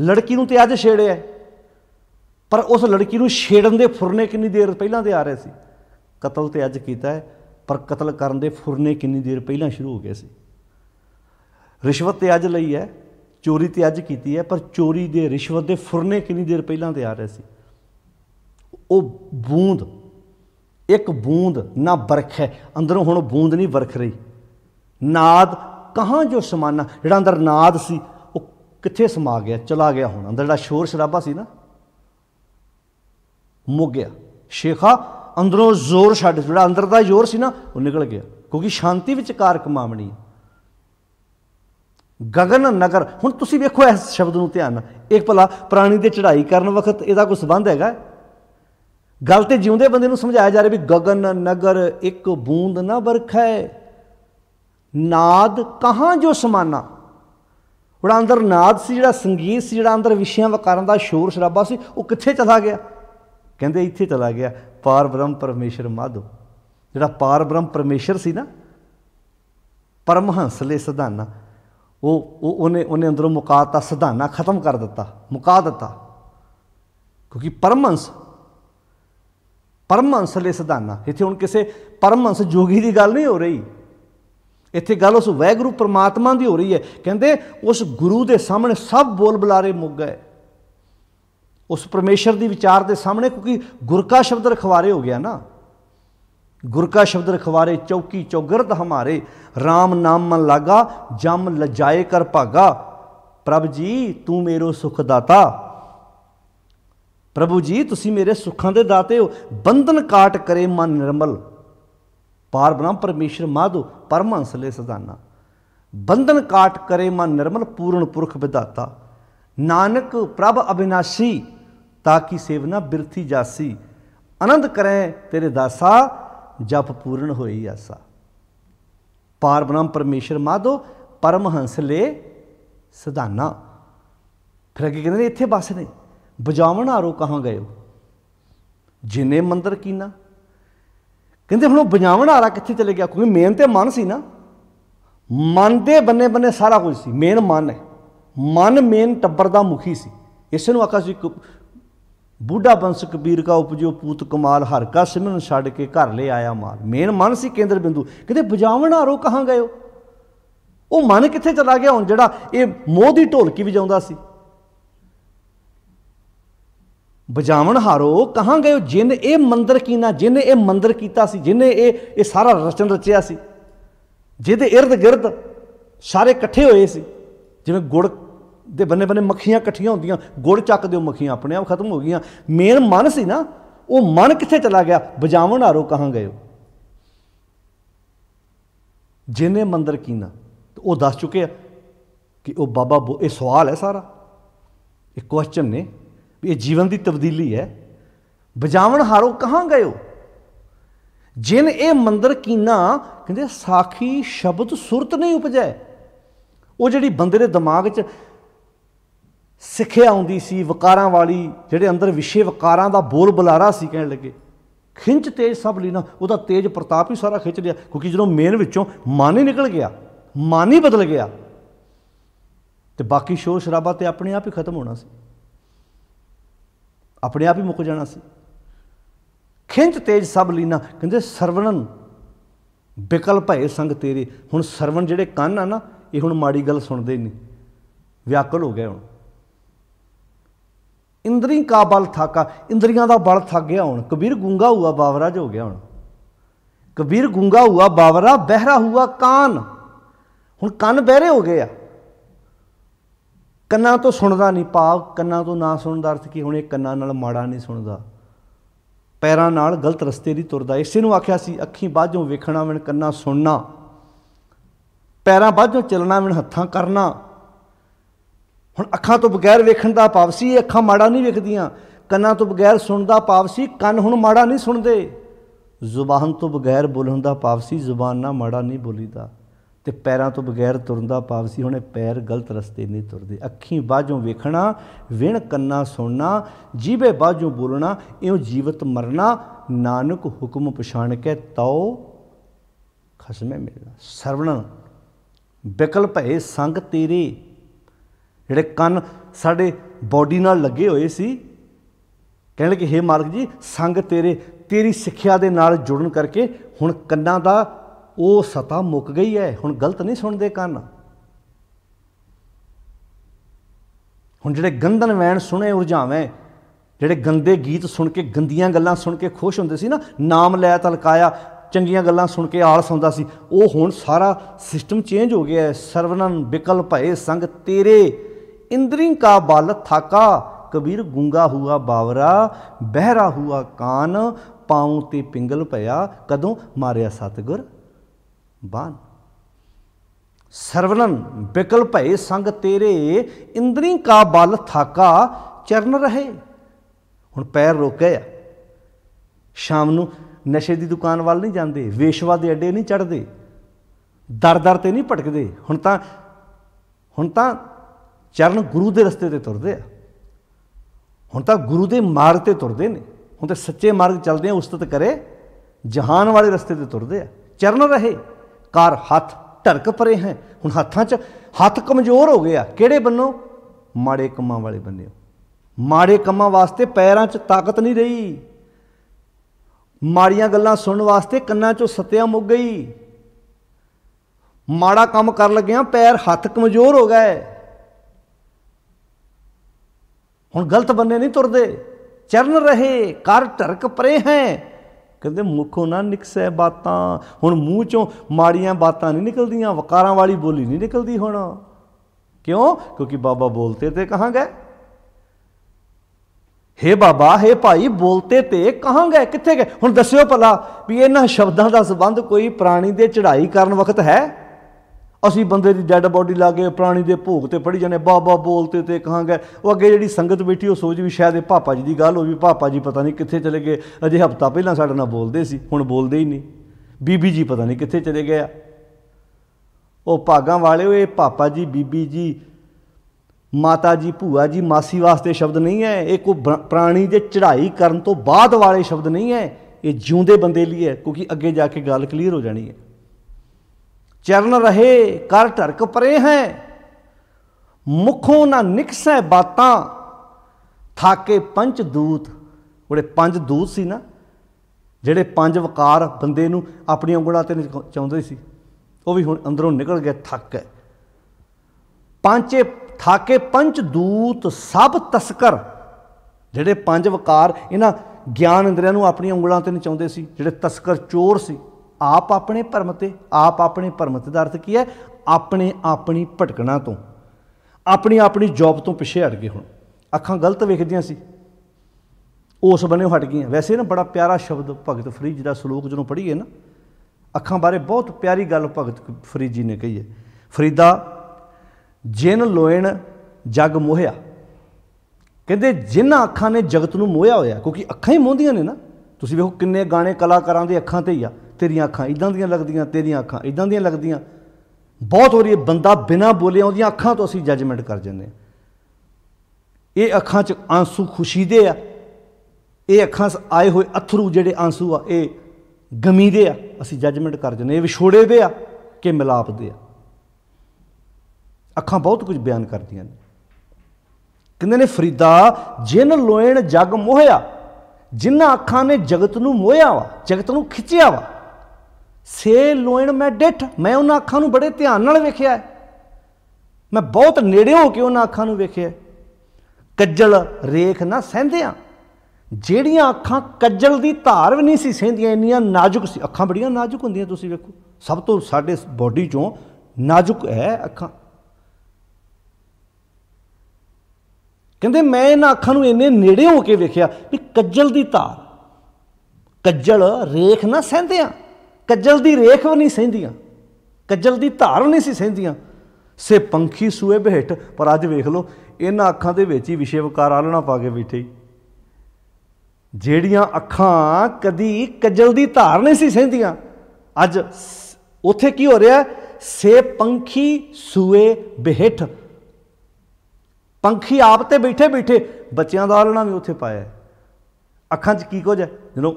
ਲੜਕੀ ਨੂੰ ਤੇ ਅੱਜ ਛੇੜਿਆ ਪਰ ਉਸ ਲੜਕੀ ਨੂੰ ਛੇੜਨ ਦੇ ਫੁਰਨੇ ਕਿੰਨੀ ਦੇਰ ਪਹਿਲਾਂ ਦੇ ਆ ਰਹੇ ਸੀ ਕਤਲ ਤੇ ਅੱਜ ਕੀਤਾ ਹੈ ਪਰ ਕਤਲ ਕਰਨ ਦੇ ਫੁਰਨੇ ਕਿੰਨੀ ਦੇਰ ਪਹਿਲਾਂ ਸ਼ੁਰੂ ਹੋ ਗਏ ਸੀ ਰਿਸ਼ਵਤ ਤੇ ਅੱਜ ਲਈ ਹੈ ਚੋਰੀ ਤੇ ਅੱਜ ਕੀਤੀ ਹੈ ਪਰ ਚੋਰੀ ਦੇ ਰਿਸ਼ਵਤ ਦੇ ਫੁਰਨੇ ਕਿੰਨੀ ਦੇਰ ਪਹਿਲਾਂ ਦੇ ਆ ਰਹੇ ਸੀ ਉਹ ਬੂੰਦ ਇੱਕ ਬੂੰਦ ਨਾ ਵਰਖ ਹੈ ਅੰਦਰੋਂ ਹੁਣ ਬੂੰਦ ਨਹੀਂ ਵਰਖ ਰਹੀ ਨਾਦ ਕਹਾਂ ਜੋ ਸਮਾਨਾ ਜਿਹੜਾ ਅੰਦਰ ਨਾਦ ਸੀ ਉਹ ਕਿੱਥੇ ਸਮਾ ਗਿਆ ਚਲਾ ਗਿਆ ਹੁਣ ਅੰਦਰ ਜਿਹੜਾ ਸ਼ੋਰ ਸ਼ਰਾਬਾ ਸੀ ਨਾ ਮੁੱਕ ਗਿਆ ਸ਼ੇਖਾ ਅੰਦਰੋਂ ਜ਼ੋਰ ਛੱਡ ਜਿਹੜਾ ਅੰਦਰ ਦਾ ਜ਼ੋਰ ਸੀ ਨਾ ਉਹ ਨਿਕਲ ਗਿਆ ਕਿਉਂਕਿ ਸ਼ਾਂਤੀ ਵਿੱਚ ਕਾਰਕ ਮਾਮਣੀ ਗगन ਨਗਰ ਹੁਣ ਤੁਸੀਂ ਵੇਖੋ ਇਸ ਸ਼ਬਦ ਨੂੰ ਧਿਆਨ ਨਾਲ ਇੱਕ ਭਲਾ ਪ੍ਰਾਣੀ ਦੇ ਚੜ੍ਹਾਈ ਕਰਨ ਵਕਤ ਇਹਦਾ ਕੋਈ ਸਬੰਧ ਹੈਗਾ ਗੱਲ ਤੇ ਜਿਉਂਦੇ ਬੰਦੇ ਨੂੰ ਸਮਝਾਇਆ ਜਾ ਰਿਹਾ ਵੀ ਗगन ਨਗਰ ਇੱਕ ਬੂੰਦ ਨਾ ਵਰਖੈ ਨਾਦ ਕਹਾਂ ਜੋ ਸਮਾਨਾ ਉਹਦਾ ਅੰਦਰ ਨਾਦ ਸੀ ਜਿਹੜਾ ਸੰਗੀਤ ਸੀ ਜਿਹੜਾ ਅੰਦਰ ਵਿਸ਼ਿਆਂ ਵਕਾਰਾਂ ਦਾ ਸ਼ੋਰ ਸ਼ਰਾਬਾ ਸੀ ਉਹ ਕਿੱਥੇ ਚਲਾ ਗਿਆ ਕਹਿੰਦੇ ਇੱਥੇ ਚਲਾ ਗਿਆ ਪਾਰ ਬ੍ਰਹਮ ਪਰਮੇਸ਼ਰ ਮਾਧੋ ਜਿਹੜਾ ਪਾਰ ਬ੍ਰਹਮ ਪਰਮੇਸ਼ਰ ਸੀ ਨਾ ਪਰਮਹੰਸ ਲੈ ਸਦਾਨਾ ਉਹ ਉਹ ਉਹਨੇ ਉਹਨੇ ਅੰਦਰੋਂ ਮੁਕਾਤਾ ਸਦਾਨਾ ਖਤਮ ਕਰ ਦਿੱਤਾ ਮੁਕਾ ਦਿੱਤਾ ਕਿਉਂਕਿ ਪਰਮਹੰਸ ਪਰਮਹੰਸ ਲਈ ਸਿਧਾਨਾ ਇੱਥੇ ਹੁਣ ਕਿਸੇ ਪਰਮਹੰਸ ਜੋਗੀ ਦੀ ਗੱਲ ਨਹੀਂ ਹੋ ਰਹੀ ਇੱਥੇ ਗੱਲ ਉਸ ਵੈਗੁਰੂ ਪ੍ਰਮਾਤਮਾ ਦੀ ਹੋ ਰਹੀ ਹੈ ਕਹਿੰਦੇ ਉਸ ਗੁਰੂ ਦੇ ਸਾਹਮਣੇ ਸਭ ਬੋਲ ਬੁਲਾਰੇ ਮੁੱਕ ਗਏ ਉਸ ਪਰਮੇਸ਼ਰ ਦੀ ਵਿਚਾਰ ਦੇ ਸਾਹਮਣੇ ਕਿਉਂਕਿ ਗੁਰ ਕਾ ਸ਼ਬਦ ਰਖਵਾਰੇ ਹੋ ਗਿਆ ਨਾ ਗੁਰ ਕਾ ਸ਼ਬਦ ਰਖਵਾਰੇ ਚੌਕੀ ਚੌਗਰਦ ਹਮਾਰੇ RAM ਨਾਮ ਮਨ ਲਾਗਾ ਜਮ ਲਜਾਏ ਕਰ ਭਾਗਾ ਪ੍ਰਭ ਜੀ ਤੂੰ ਮੇਰੋ ਸੁਖ ਦਾਤਾ ਪ੍ਰਭੂ ਜੀ ਤੁਸੀਂ ਮੇਰੇ ਸੁੱਖਾਂ ਦੇ ਦਾਤੇ ਹੋ ਬੰਧਨ ਕਾਟ ਕਰੇ ਮਨ ਨਿਰਮਲ ਪਾਰ ਬ੍ਰਹਮ ਪਰਮੇਸ਼ਰ ਮਾਧੋ ਪਰਮਹੰਸ ਲੈ ਸਦਾਨਾ ਬੰਧਨ ਕਾਟ ਕਰੇ ਮਨ ਨਿਰਮਲ ਪੂਰਨ ਪੁਰਖ ਵਿਦਾਤਾ ਨਾਨਕ ਪ੍ਰਭ ਅਬਿਨਾਸ਼ੀ ਤਾਂ ਕੀ ਸੇਵਨਾ ਬਿਰਥੀ ਜਾਸੀ ਆਨੰਦ ਕਰੈ ਤੇਰੇ ਦਾਸਾ ਜਪ ਪੂਰਨ ਹੋਈ ਆਸਾ ਪਾਰ ਬ੍ਰਹਮ ਪਰਮੇਸ਼ਰ ਮਾਧੋ ਪਰਮਹੰਸ ਲੈ ਸਦਾਨਾ ਫਿਰ ਅੱਗੇ ਕਹਿੰਦੇ ਇੱਥੇ ਬਸ ਨੇ ਬਜਾਵਣ ਹਾਰੋ ਕਹਾਂ ਗਏ ਹੋ ਜਿਨੇ ਮੰਦਰ ਕੀਨਾ ਕਹਿੰਦੇ ਹੁਣ ਉਹ ਬਜਾਵਣ ਹਾਰਾ ਕਿੱਥੇ ਚਲੇ ਗਿਆ ਕਿਉਂਕਿ ਮੇਨ ਤੇ ਮਨ ਸੀ ਨਾ ਮਨ ਦੇ ਬੰਨੇ ਬੰਨੇ ਸਾਰਾ ਕੁਝ ਸੀ ਮੇਨ ਮਨ ਹੈ ਮਨ ਮੇਨ ਟੱਬਰ ਦਾ ਮੁਖੀ ਸੀ ਇਸ ਨੂੰ ਆਕਾ ਸੀ ਬੁੱਢਾ ਬੰਸ ਕਬੀਰ ਦਾ ਉਪਜੋ ਪੂਤ ਕਮਾਲ ਹਰ ਕਾ ਸਿਮਰਨ ਛੱਡ ਕੇ ਘਰ ਲੈ ਆਇਆ ਮਾਲ ਮੇਨ ਮਨ ਸੀ ਕੇਂਦਰ ਬਿੰਦੂ ਕਿਤੇ ਬਜਾਵਣ ਹਾਰੋ ਕਹਾਂ ਗਏ ਉਹ ਮਨ ਕਿੱਥੇ ਚਲਾ ਗਿਆ ਹੁਣ ਜਿਹੜਾ ਇਹ ਮੋਹ ਦੀ ਢੋਲਕੀ ਵਜਾਉਂਦਾ ਸੀ ਬਜਾਵਣ ਹਾਰੋ ਕਹਾਂ ਗਏ ਜਿਨ ਇਹ ਮੰਦਰ ਕੀਨਾ ਜਿਨ ਇਹ ਮੰਦਰ ਕੀਤਾ ਸੀ ਜਿਨੇ ਇਹ ਇਹ ਸਾਰਾ ਰਚਨ ਰਚਿਆ ਸੀ ਜਿਹਦੇ ird gird ਸਾਰੇ ਇਕੱਠੇ ਹੋਏ ਸੀ ਜਿਵੇਂ ਗੁੜ ਦੇ ਬੰਨੇ ਬੰਨੇ ਮੱਖੀਆਂ ਇਕੱਠੀਆਂ ਹੁੰਦੀਆਂ ਗੁੜ ਚੱਕਦੇ ਹੋ ਮੱਖੀਆਂ ਆਪਣੇ ਆਪ ਖਤਮ ਹੋ ਗਈਆਂ ਮੇਨ ਮਨ ਸੀ ਨਾ ਉਹ ਮਨ ਕਿੱਥੇ ਚਲਾ ਗਿਆ ਬਜਾਵਣ ਹਾਰੋ ਕਹਾਂ ਗਏ ਜਿਨੇ ਮੰਦਰ ਕੀਨਾ ਉਹ ਦੱਸ ਚੁੱਕੇ ਆ ਕਿ ਉਹ ਬਾਬਾ ਇਹ ਸਵਾਲ ਹੈ ਸਾਰਾ ਇਹ ਕੁਐਸਚਨ ਨੇ ਵੀ ਇਹ ਜੀਵਨ ਦੀ ਤਬਦੀਲੀ ਹੈ ਬਜਾਵਣ ਹਾਰੋ ਕਹਾਂ ਹੋ ਜਿਨ ਇਹ ਮੰਦਰ ਕੀਨਾ ਕਹਿੰਦੇ ਸਾਖੀ ਸ਼ਬਦ ਸੁਰਤ ਨਹੀਂ ਉਪਜੈ ਉਹ ਜਿਹੜੀ ਬੰਦੇ ਦੇ ਦਿਮਾਗ 'ਚ ਸਿੱਖਿਆ ਆਉਂਦੀ ਸੀ ਵਕਾਰਾਂ ਵਾਲੀ ਜਿਹੜੇ ਅੰਦਰ ਵਿਸ਼ੇ ਵਕਾਰਾਂ ਦਾ ਬੋਲ ਬੁਲਾਰਾ ਸੀ ਕਹਿਣ ਲੱਗੇ ਖਿੰਚ ਤੇਜ ਸਭ ਲੀਨਾ ਉਹਦਾ ਤੇਜ ਪ੍ਰਤਾਪ ਹੀ ਸਾਰਾ ਖਿੱਚ ਲਿਆ ਕਿਉਂਕਿ ਜਦੋਂ ਮੇਨ ਵਿੱਚੋਂ ਮਨ ਹੀ ਨਿਕਲ ਗਿਆ ਮਨ ਹੀ ਬਦਲ ਗਿਆ ਤੇ ਬਾਕੀ ਸ਼ੋਰ ਸ਼ਰਾਬਾ ਤੇ ਆਪਣੇ ਆਪ ਹੀ ਖਤਮ ਹੋਣਾ ਸੀ ਆਪਣੇ ਆਪ ਹੀ ਮੁੱਕ ਜਾਣਾ ਸੀ ਖਿੰਚ ਤੇਜ ਸਭ ਲੀਨਾ ਕਹਿੰਦੇ ਸਰਵਣਨ ਬਿਕਲ ਭਏ ਸੰਗ ਤੇਰੇ ਹੁਣ ਸਰਵਣ ਜਿਹੜੇ ਕੰਨ ਆ ਨਾ ਇਹ ਹੁਣ ਮਾੜੀ ਗੱਲ ਸੁਣਦੇ ਨਹੀਂ ਵਿਆਕਲ ਹੋ ਗਏ ਹੁਣ ਇੰਦਰੀ ਕਾ ਬਲ ਥਾਕਾ ਇੰਦਰੀਆਂ ਦਾ ਬਲ ਥੱਕ ਗਿਆ ਹੁਣ ਕਬੀਰ ਗੁੰਗਾ ਹੁਆ ਬਾਵਰਾ ਜੋ ਹੋ ਗਿਆ ਹੁਣ ਕਬੀਰ ਗੁੰਗਾ ਹੁਆ ਬਾਵਰਾ ਬਹਿਰਾ ਹੁਆ ਕਾਨ ਹੁਣ ਕੰਨ ਬਹਿਰੇ ਹੋ ਗਏ ਆ ਕੰਨਾਂ ਤੋਂ ਸੁਣਦਾ ਨਹੀਂ ਪਾਪ ਕੰਨਾਂ ਤੋਂ ਨਾ ਸੁਣਨ ਦਾ ਅਰਥ ਕੀ ਹੁਣ ਇਹ ਕੰਨਾਂ ਨਾਲ ਮਾੜਾ ਨਹੀਂ ਸੁਣਦਾ ਪੈਰਾਂ ਨਾਲ ਗਲਤ ਰਸਤੇ ਦੀ ਤੁਰਦਾ ਇਸੇ ਨੂੰ ਆਖਿਆ ਸੀ ਅੱਖੀਂ ਬਾਝੋਂ ਵੇਖਣਾ ਵਣ ਕੰਨਾਂ ਸੁਣਨਾ ਪੈਰਾਂ ਬਾਝੋਂ ਚੱਲਣਾ ਵਣ ਹੱਥਾਂ ਕਰਨਾ ਹੁਣ ਅੱਖਾਂ ਤੋਂ ਬਗੈਰ ਵੇਖਣ ਦਾ ਪਾਪ ਸੀ ਇਹ ਅੱਖਾਂ ਮਾੜਾ ਨਹੀਂ ਵੇਖਦੀਆਂ ਕੰਨਾਂ ਤੋਂ ਬਗੈਰ ਸੁਣਨ ਦਾ ਪਾਪ ਸੀ ਕੰਨ ਹੁਣ ਮਾੜਾ ਨਹੀਂ ਸੁਣਦੇ ਜ਼ੁਬਾਨ ਤੋਂ ਬਗੈਰ ਬੋਲਣ ਦਾ ਪਾਪ ਸੀ ਜ਼ੁਬਾਨ ਨਾਲ ਮਾੜਾ ਨਹੀਂ ਬੋਲੀਦਾ ਤੇ ਪੈਰਾਂ ਤੋਂ ਬਗੈਰ ਤੁਰਦਾ ਪਾਪ ਸੀ ਹੁਣੇ ਪੈਰ ਗਲਤ ਰਸਤੇ ਨਹੀਂ ਤੁਰਦੇ ਅੱਖੀਂ ਬਾਝੋਂ ਵੇਖਣਾ ਵਿਣ ਕੰਨਾ ਸੁਣਨਾ ਜੀਵੇ ਬਾਝੋਂ ਬੋਲਣਾ ਇਉਂ ਜੀਵਤ ਮਰਨਾ ਨਾਨਕ ਹੁਕਮ ਪਛਾਣ ਕੇ ਤਉ ਖਸਮੇ ਮਿਲਣਾ ਸਰਵਣ ਬਿਕਲ ਭਏ ਸੰਗ ਤੇਰੇ ਜਿਹੜੇ ਕੰਨ ਸਾਡੇ ਬਾਡੀ ਨਾਲ ਲੱਗੇ ਹੋਏ ਸੀ ਕਹਿਣ ਲੱਗੇ ਹੇ ਮਾਲਕ ਜੀ ਸੰਗ ਤੇਰੇ ਤੇਰੀ ਸਿੱਖਿਆ ਦੇ ਨਾਲ ਜੁੜਨ ਕਰਕੇ ਹੁਣ ਕੰਨਾਂ ਦਾ ਉਹ ਸਤਾ ਮੁੱਕ ਗਈ ਹੈ ਹੁਣ ਗਲਤ ਨਹੀਂ ਸੁਣਦੇ ਕੰਨ ਹੁਣ ਜਿਹੜੇ ਗੰਦਨ ਵੈਣ ਸੁਣੇ ਉਰਜਾਵੇਂ ਜਿਹੜੇ ਗੰਦੇ ਗੀਤ ਸੁਣ ਕੇ ਗੰਦੀਆਂ ਗੱਲਾਂ ਸੁਣ ਕੇ ਖੁਸ਼ ਹੁੰਦੇ ਸੀ ਨਾ ਨਾਮ ਲੈ ਤਲਕਾਇਆ ਚੰਗੀਆਂ ਗੱਲਾਂ ਸੁਣ ਕੇ ਆਲਸ ਹੁੰਦਾ ਸੀ ਉਹ ਹੁਣ ਸਾਰਾ ਸਿਸਟਮ ਚੇਂਜ ਹੋ ਗਿਆ ਹੈ ਸਰਵਨੰ ਬਿਕਲ ਭਏ ਸੰਗ ਤੇਰੇ ਇੰਦਰੀ ਕਾ ਬਲ ਥਾਕਾ ਕਬੀਰ ਗੁੰਗਾ ਹੁਆ ਬਾਵਰਾ ਬਹਿਰਾ ਹੁਆ ਕਾਨ ਪਾਉ ਤੇ ਪਿੰਗਲ ਭਇਆ ਕਦੋਂ ਮਾਰਿਆ ਸਤਗੁਰ ਬਾਨ ਸਰਵਨਨ ਬਿਕਲ ਭਏ ਸੰਗ ਤੇਰੇ ਇੰਦਰੀ ਕਾ ਬਲ ਥਾਕਾ ਚਰਨ ਰਹੇ ਹੁਣ ਪੈਰ ਰੁਕ ਗਏ ਆ ਸ਼ਾਮ ਨੂੰ ਨਸ਼ੇ ਦੀ ਦੁਕਾਨ ਵੱਲ ਨਹੀਂ ਜਾਂਦੇ ਵੇਸ਼ਵਾ ਦੇ ਅੱਡੇ ਨਹੀਂ ਚੜਦੇ ਦਰ ਦਰ ਤੇ ਨਹੀਂ ਭਟਕਦੇ ਹੁਣ ਤਾਂ ਹੁਣ ਤਾਂ ਚਰਨ ਗੁਰੂ ਦੇ ਰਸਤੇ ਤੇ ਤੁਰਦੇ ਆ ਹੁਣ ਤਾਂ ਗੁਰੂ ਦੇ ਮਾਰਗ ਤੇ ਤੁਰਦੇ ਨੇ ਹੁਣ ਤਾਂ ਸੱਚੇ ਮਾਰਗ ਚੱਲਦੇ ਆ ਉਸਤਤ ਕਰੇ ਜਹਾਨ ਵਾਲੇ ਰਸਤੇ ਤੇ ਤੁਰਦੇ ਆ ਚਰਨ ਰਹੇ ਕਰ ਹੱਥ ਢਰਕ ਪਰੇ ਹੈ ਹੁਣ ਹੱਥਾਂ 'ਚ ਹੱਥ ਕਮਜ਼ੋਰ ਹੋ ਗਿਆ ਕਿਹੜੇ ਬੰਨੋ ਮਾੜੇ ਕੰਮਾਂ ਵਾਲੇ ਬੰਦੇ ਮਾੜੇ ਕੰਮਾਂ ਵਾਸਤੇ ਪੈਰਾਂ 'ਚ ਤਾਕਤ ਨਹੀਂ ਰਹੀ ਮਾੜੀਆਂ ਗੱਲਾਂ ਸੁਣਨ ਵਾਸਤੇ ਕੰਨਾਂ 'ਚੋਂ ਸਤਿਆ ਮੁੱਕ ਗਈ ਮਾੜਾ ਕੰਮ ਕਰਨ ਲੱਗਿਆ ਪੈਰ ਹੱਥ ਕਮਜ਼ੋਰ ਹੋ ਗਏ ਹੁਣ ਗਲਤ ਬੰਨੇ ਨਹੀਂ ਤੁਰਦੇ ਚਰਨ ਰਹੇ ਕਰ ਢਰਕ ਪਰੇ ਹੈ ਕਹਿੰਦੇ ਮੁਖੋਂ ਨਾ ਨਿਕਸੈ ਬਾਤਾਂ ਹੁਣ ਮੂੰਹ ਚੋਂ ਮਾੜੀਆਂ ਬਾਤਾਂ ਨਹੀਂ ਨਿਕਲਦੀਆਂ ਵਕਾਰਾਂ ਵਾਲੀ ਬੋਲੀ ਨਹੀਂ ਨਿਕਲਦੀ ਹੁਣ ਕਿਉਂ ਕਿਉਂਕਿ ਬਾਬਾ ਬੋਲਤੇ ਤੇ ਕਹਾਂ ਗਏ ਹੇ ਬਾਬਾ ਹੇ ਭਾਈ ਬੋਲਤੇ ਤੇ ਕਹਾਂ ਗਏ ਕਿੱਥੇ ਗਏ ਹੁਣ ਦੱਸਿਓ ਭਲਾ ਵੀ ਇਹਨਾਂ ਸ਼ਬਦਾਂ ਦਾ ਸਬੰਧ ਕੋਈ ਪ੍ਰਾਣੀ ਦੇ ਚੜਾਈ ਕਰਨ ਵਕਤ ਹੈ ਅਸੀਂ ਬੰਦੇ ਦੀ ਡੈੱਡ ਬੋਡੀ ਲਾ ਕੇ ਪ੍ਰਾਣੀ ਦੇ ਭੋਗ ਤੇ ਪੜੀ ਜਾਂਦੇ ਬਾਬਾ ਬੋਲਤੇ ਤੇ ਕਹਾਂਗੇ ਉਹ ਅੱਗੇ ਜਿਹੜੀ ਸੰਗਤ ਬੈਠੀ ਉਹ ਸੋਚ ਵੀ ਸ਼ਾਇਦ ਇਹ ਪਾਪਾ ਜੀ ਦੀ ਗੱਲ ਹੋਵੇ ਪਾਪਾ ਜੀ ਪਤਾ ਨਹੀਂ ਕਿੱਥੇ ਚਲੇ ਗਏ ਅਜੇ ਹਫਤਾ ਪਹਿਲਾਂ ਸਾਡੇ ਨਾਲ ਬੋਲਦੇ ਸੀ ਹੁਣ ਬੋਲਦੇ ਹੀ ਨਹੀਂ ਬੀਬੀ ਜੀ ਪਤਾ ਨਹੀਂ ਕਿੱਥੇ ਚਲੇ ਗਏ ਉਹ ਭਾਗਾ ਵਾਲੇ ਇਹ ਪਾਪਾ ਜੀ ਬੀਬੀ ਜੀ ਮਾਤਾ ਜੀ ਭੂਆ ਜੀ ਮਾਸੀ ਵਾਸਤੇ ਸ਼ਬਦ ਨਹੀਂ ਹੈ ਇਹ ਕੋ ਪ੍ਰਾਣੀ ਦੇ ਚੜ੍ਹਾਈ ਕਰਨ ਤੋਂ ਬਾਅਦ ਵਾਲੇ ਸ਼ਬਦ ਨਹੀਂ ਹੈ ਇਹ ਜਿਉਂਦੇ ਬੰਦੇ ਲਈ ਹੈ ਕਿਉਂਕਿ ਅੱਗੇ ਜਾ ਕੇ ਗੱਲ ਕਲੀਅਰ ਹੋ ਜਾਣੀ ਹੈ ਚਰਨ ਰਹੇ ਕਰ ਢਰਕ ਪਰੇ ਹੈ ਮੁਖੋਂ ਨਾ ਨਿਕਸੈ ਬਾਤਾਂ ਥਾਕੇ ਪੰਜ ਦੂਤ ਉਹਦੇ ਪੰਜ ਦੂਤ ਸੀ ਨਾ ਜਿਹੜੇ ਪੰਜ ਵਕਾਰ ਬੰਦੇ ਨੂੰ ਆਪਣੀਆਂ ਉਂਗਲਾਂ ਤੇ ਚਾਹੁੰਦੇ ਸੀ ਉਹ ਵੀ ਹੁਣ ਅੰਦਰੋਂ ਨਿਕਲ ਗਏ ਥੱਕ ਹੈ ਪੰਜੇ ਥਾਕੇ ਪੰਜ ਦੂਤ ਸਭ ਤਸਕਰ ਜਿਹੜੇ ਪੰਜ ਵਕਾਰ ਇਹਨਾਂ ਗਿਆਨ ਇੰਦਰੀਆਂ ਨੂੰ ਆਪਣੀਆਂ ਉਂਗਲਾਂ ਤੇ ਚਾਉਂਦੇ ਸੀ ਜਿਹੜੇ ਤਸਕਰ ਚੋਰ ਸੀ ਆਪ ਆਪਣੇ ਭਰਮ ਤੇ ਆਪ ਆਪਣੇ ਭਰਮ ਤੇ ਦਾ ਅਰਥ ਕੀ ਹੈ ਆਪਣੇ ਆਪਣੀ ਭਟਕਣਾ ਤੋਂ ਆਪਣੀ ਆਪਣੀ ਜੌਬ ਤੋਂ ਪਿੱਛੇ ਹਟ ਗਏ ਹੁਣ ਅੱਖਾਂ ਗਲਤ ਵੇਖਦੀਆਂ ਸੀ ਉਸ ਬਨੇ ਹਟ ਗਈਆਂ ਵੈਸੇ ਨਾ ਬੜਾ ਪਿਆਰਾ ਸ਼ਬਦ ਭਗਤ ਫਰੀਦ ਜੀ ਦਾ ਸਲੋਕ ਜਦੋਂ ਪੜ੍ਹੀਏ ਨਾ ਅੱਖਾਂ ਬਾਰੇ ਬਹੁਤ ਪਿਆਰੀ ਗੱਲ ਭਗਤ ਫਰੀਦ ਜੀ ਨੇ ਕਹੀ ਹੈ ਫਰੀਦਾ ਜਿਨ ਲੋਇਣ ਜਗ ਮੋਹਿਆ ਕਹਿੰਦੇ ਜਿਨ੍ਹਾਂ ਅੱਖਾਂ ਨੇ ਜਗਤ ਨੂੰ ਮੋਹਿਆ ਹੋਇਆ ਕਿਉਂਕਿ ਅੱਖਾਂ ਹੀ ਮੋਹਦੀਆਂ ਨੇ ਨਾ ਤੁਸੀਂ ਵੇਖੋ ਕਿੰਨੇ ਗਾਣੇ ਕਲਾਕਾਰਾਂ ਦੇ ਅੱਖਾਂ ਤੇ ਹੀ ਆ ਤੇਰੀਆਂ ਅੱਖਾਂ ਇਦਾਂ ਦੀਆਂ ਲੱਗਦੀਆਂ ਤੇਰੀਆਂ ਅੱਖਾਂ ਇਦਾਂ ਦੀਆਂ ਲੱਗਦੀਆਂ ਬਹੁਤ ਹੋ ਰਹੀ ਹੈ ਬੰਦਾ ਬਿਨਾ ਬੋਲੇ ਉਹਦੀਆਂ ਅੱਖਾਂ ਤੋਂ ਅਸੀਂ ਜੱਜਮੈਂਟ ਕਰ ਜੰਨੇ ਇਹ ਅੱਖਾਂ 'ਚ ਆਂਸੂ ਖੁਸ਼ੀ ਦੇ ਆ ਇਹ ਅੱਖਾਂ 'ਚ ਆਏ ਹੋਏ ਅਥਰੂ ਜਿਹੜੇ ਆਂਸੂ ਆ ਇਹ ਗਮੀ ਦੇ ਆ ਅਸੀਂ ਜੱਜਮੈਂਟ ਕਰ ਜੰਨੇ ਇਹ ਵਿਛੋੜੇ ਦੇ ਆ ਕਿ ਮਿਲਾਪ ਦੇ ਆ ਅੱਖਾਂ ਬਹੁਤ ਕੁਝ ਬਿਆਨ ਕਰਦੀਆਂ ਨੇ ਕਹਿੰਦੇ ਨੇ ਫਰੀਦਾ ਜਿਨ ਲੋਇਣ ਜਗ ਮੋਹਿਆ ਜਿਨ੍ਹਾਂ ਅੱਖਾਂ ਨੇ ਜਗਤ ਨੂੰ ਮੋਹਿਆ ਵਾ ਜਗਤ ਨੂੰ ਖਿੱਚਿਆ ਵਾ ਸੇ ਲੋਇਣ ਮੈਂ ਡਿੱਟ ਮੈਂ ਉਹਨਾਂ ਅੱਖਾਂ ਨੂੰ ਬੜੇ ਧਿਆਨ ਨਾਲ ਵੇਖਿਆ ਮੈਂ ਬਹੁਤ ਨੇੜੇ ਹੋ ਕੇ ਉਹਨਾਂ ਅੱਖਾਂ ਨੂੰ ਵੇਖਿਆ ਕੱਜਲ ਰੇਖ ਨਾ ਸਹਿੰਦਿਆਂ ਜਿਹੜੀਆਂ ਅੱਖਾਂ ਕੱਜਲ ਦੀ ਧਾਰ ਵੀ ਨਹੀਂ ਸੀ ਸਹਿੰਦੀਆਂ ਇੰਨੀਆਂ ਨਾਜ਼ੁਕ ਸੀ ਅੱਖਾਂ ਬੜੀਆਂ ਨਾਜ਼ੁਕ ਹੁੰਦੀਆਂ ਤੁਸੀਂ ਵੇਖੋ ਸਭ ਤੋਂ ਸਾਡੇ ਬਾਡੀ ਚੋਂ ਨਾਜ਼ੁਕ ਹੈ ਅੱਖਾਂ ਕਹਿੰਦੇ ਮੈਂ ਇਹਨਾਂ ਅੱਖਾਂ ਨੂੰ ਇੰਨੇ ਨੇੜੇ ਹੋ ਕੇ ਵੇਖਿਆ ਵੀ ਕੱਜਲ ਦੀ ਧਾਰ ਕੱਜਲ ਰੇਖ ਨਾ ਸਹਿੰਦਿਆਂ ਕੱਜਲ ਦੀ ਰੇਖ ਵੀ ਨਹੀਂ ਸਹਿੰਦੀਆਂ ਕੱਜਲ ਦੀ ਧਾਰ ਵੀ ਨਹੀਂ ਸੀ ਸਹਿੰਦੀਆਂ ਸੇ ਪੰਖੀ ਸੂਏ ਬਹਿਟ ਪਰ ਅੱਜ ਵੇਖ ਲਓ ਇਹਨਾਂ ਅੱਖਾਂ ਦੇ ਵਿੱਚ ਹੀ ਵਿਸ਼ੇ ਵਿਕਾਰ ਆਲਣਾ ਪਾ ਕੇ ਬੈਠੇ ਜਿਹੜੀਆਂ ਅੱਖਾਂ ਕਦੀ ਕੱਜਲ ਦੀ ਧਾਰ ਨਹੀਂ ਸੀ ਸਹਿੰਦੀਆਂ ਅੱਜ ਉੱਥੇ ਕੀ ਹੋ ਰਿਹਾ ਸੇ ਪੰਖੀ ਸੂਏ ਬਹਿਟ ਪੰਖੀ ਆਪ ਤੇ ਬੈਠੇ ਬੈਠੇ ਬੱਚਿਆਂ ਦਾ ਆਲਣਾ ਵੀ ਉੱਥੇ ਪਾਇਆ ਅੱਖਾਂ 'ਚ ਕੀ ਕੁਝ ਹੈ ਜਦੋਂ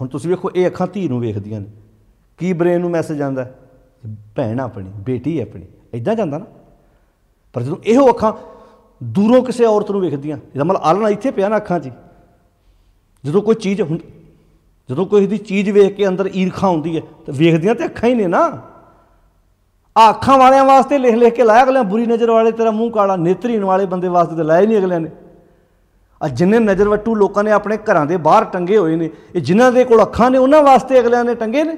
ਹੁਣ ਤੁਸੀਂ ਵੇਖੋ ਇਹ ਅੱਖਾਂ ਧੀ ਨੂੰ ਵੇਖਦੀਆਂ ਨੇ ਕੀ ਬ੍ਰੇਨ ਨੂੰ ਮੈਸੇਜ ਆਂਦਾ ਭੈਣ ਆਪਣੀ ਬੇਟੀ ਆਪਣੀ ਇਦਾਂ ਜਾਂਦਾ ਨਾ ਪਰ ਜਦੋਂ ਇਹੋ ਅੱਖਾਂ ਦੂਰੋਂ ਕਿਸੇ ਔਰਤ ਨੂੰ ਵੇਖਦੀਆਂ ਇਹਦਾ ਮਤਲਬ ਆਲਣਾ ਇੱਥੇ ਪਿਆ ਨਾ ਅੱਖਾਂ 'ਚ ਜਦੋਂ ਕੋਈ ਚੀਜ਼ ਜਦੋਂ ਕੋਈ ਦੀ ਚੀਜ਼ ਵੇਖ ਕੇ ਅੰਦਰ ਈਰਖਾ ਹੁੰਦੀ ਹੈ ਤੇ ਵੇਖਦੀਆਂ ਤੇ ਅੱਖਾਂ ਹੀ ਨੇ ਨਾ ਆ ਅੱਖਾਂ ਵਾਲਿਆਂ ਵਾਸਤੇ ਲਿਖ ਲਿਖ ਕੇ ਲਾਇਆ ਅਗਲਿਆਂ ਬੁਰੀ ਨਜ਼ਰ ਵਾਲੇ ਤੇਰਾ ਮੂੰਹ ਕਾਲਾ ਨੇਤਰੀਨ ਵਾਲੇ ਬੰਦੇ ਵਾਸਤੇ ਤਾਂ ਲਾਇਆ ਹੀ ਨਹੀਂ ਅਗਲਿਆਂ ਨੇ ਆ ਜਿੰਨੇ ਨਜ਼ਰ ਵੱਟੂ ਲੋਕਾਂ ਨੇ ਆਪਣੇ ਘਰਾਂ ਦੇ ਬਾਹਰ ਟੰਗੇ ਹੋਏ ਨੇ ਇਹ ਜਿਨ੍ਹਾਂ ਦੇ ਕੋਲ ਅੱਖਾਂ ਨੇ ਉਹਨਾਂ ਵਾਸਤੇ ਅਗਲਿਆਂ ਨੇ ਟੰਗੇ ਨੇ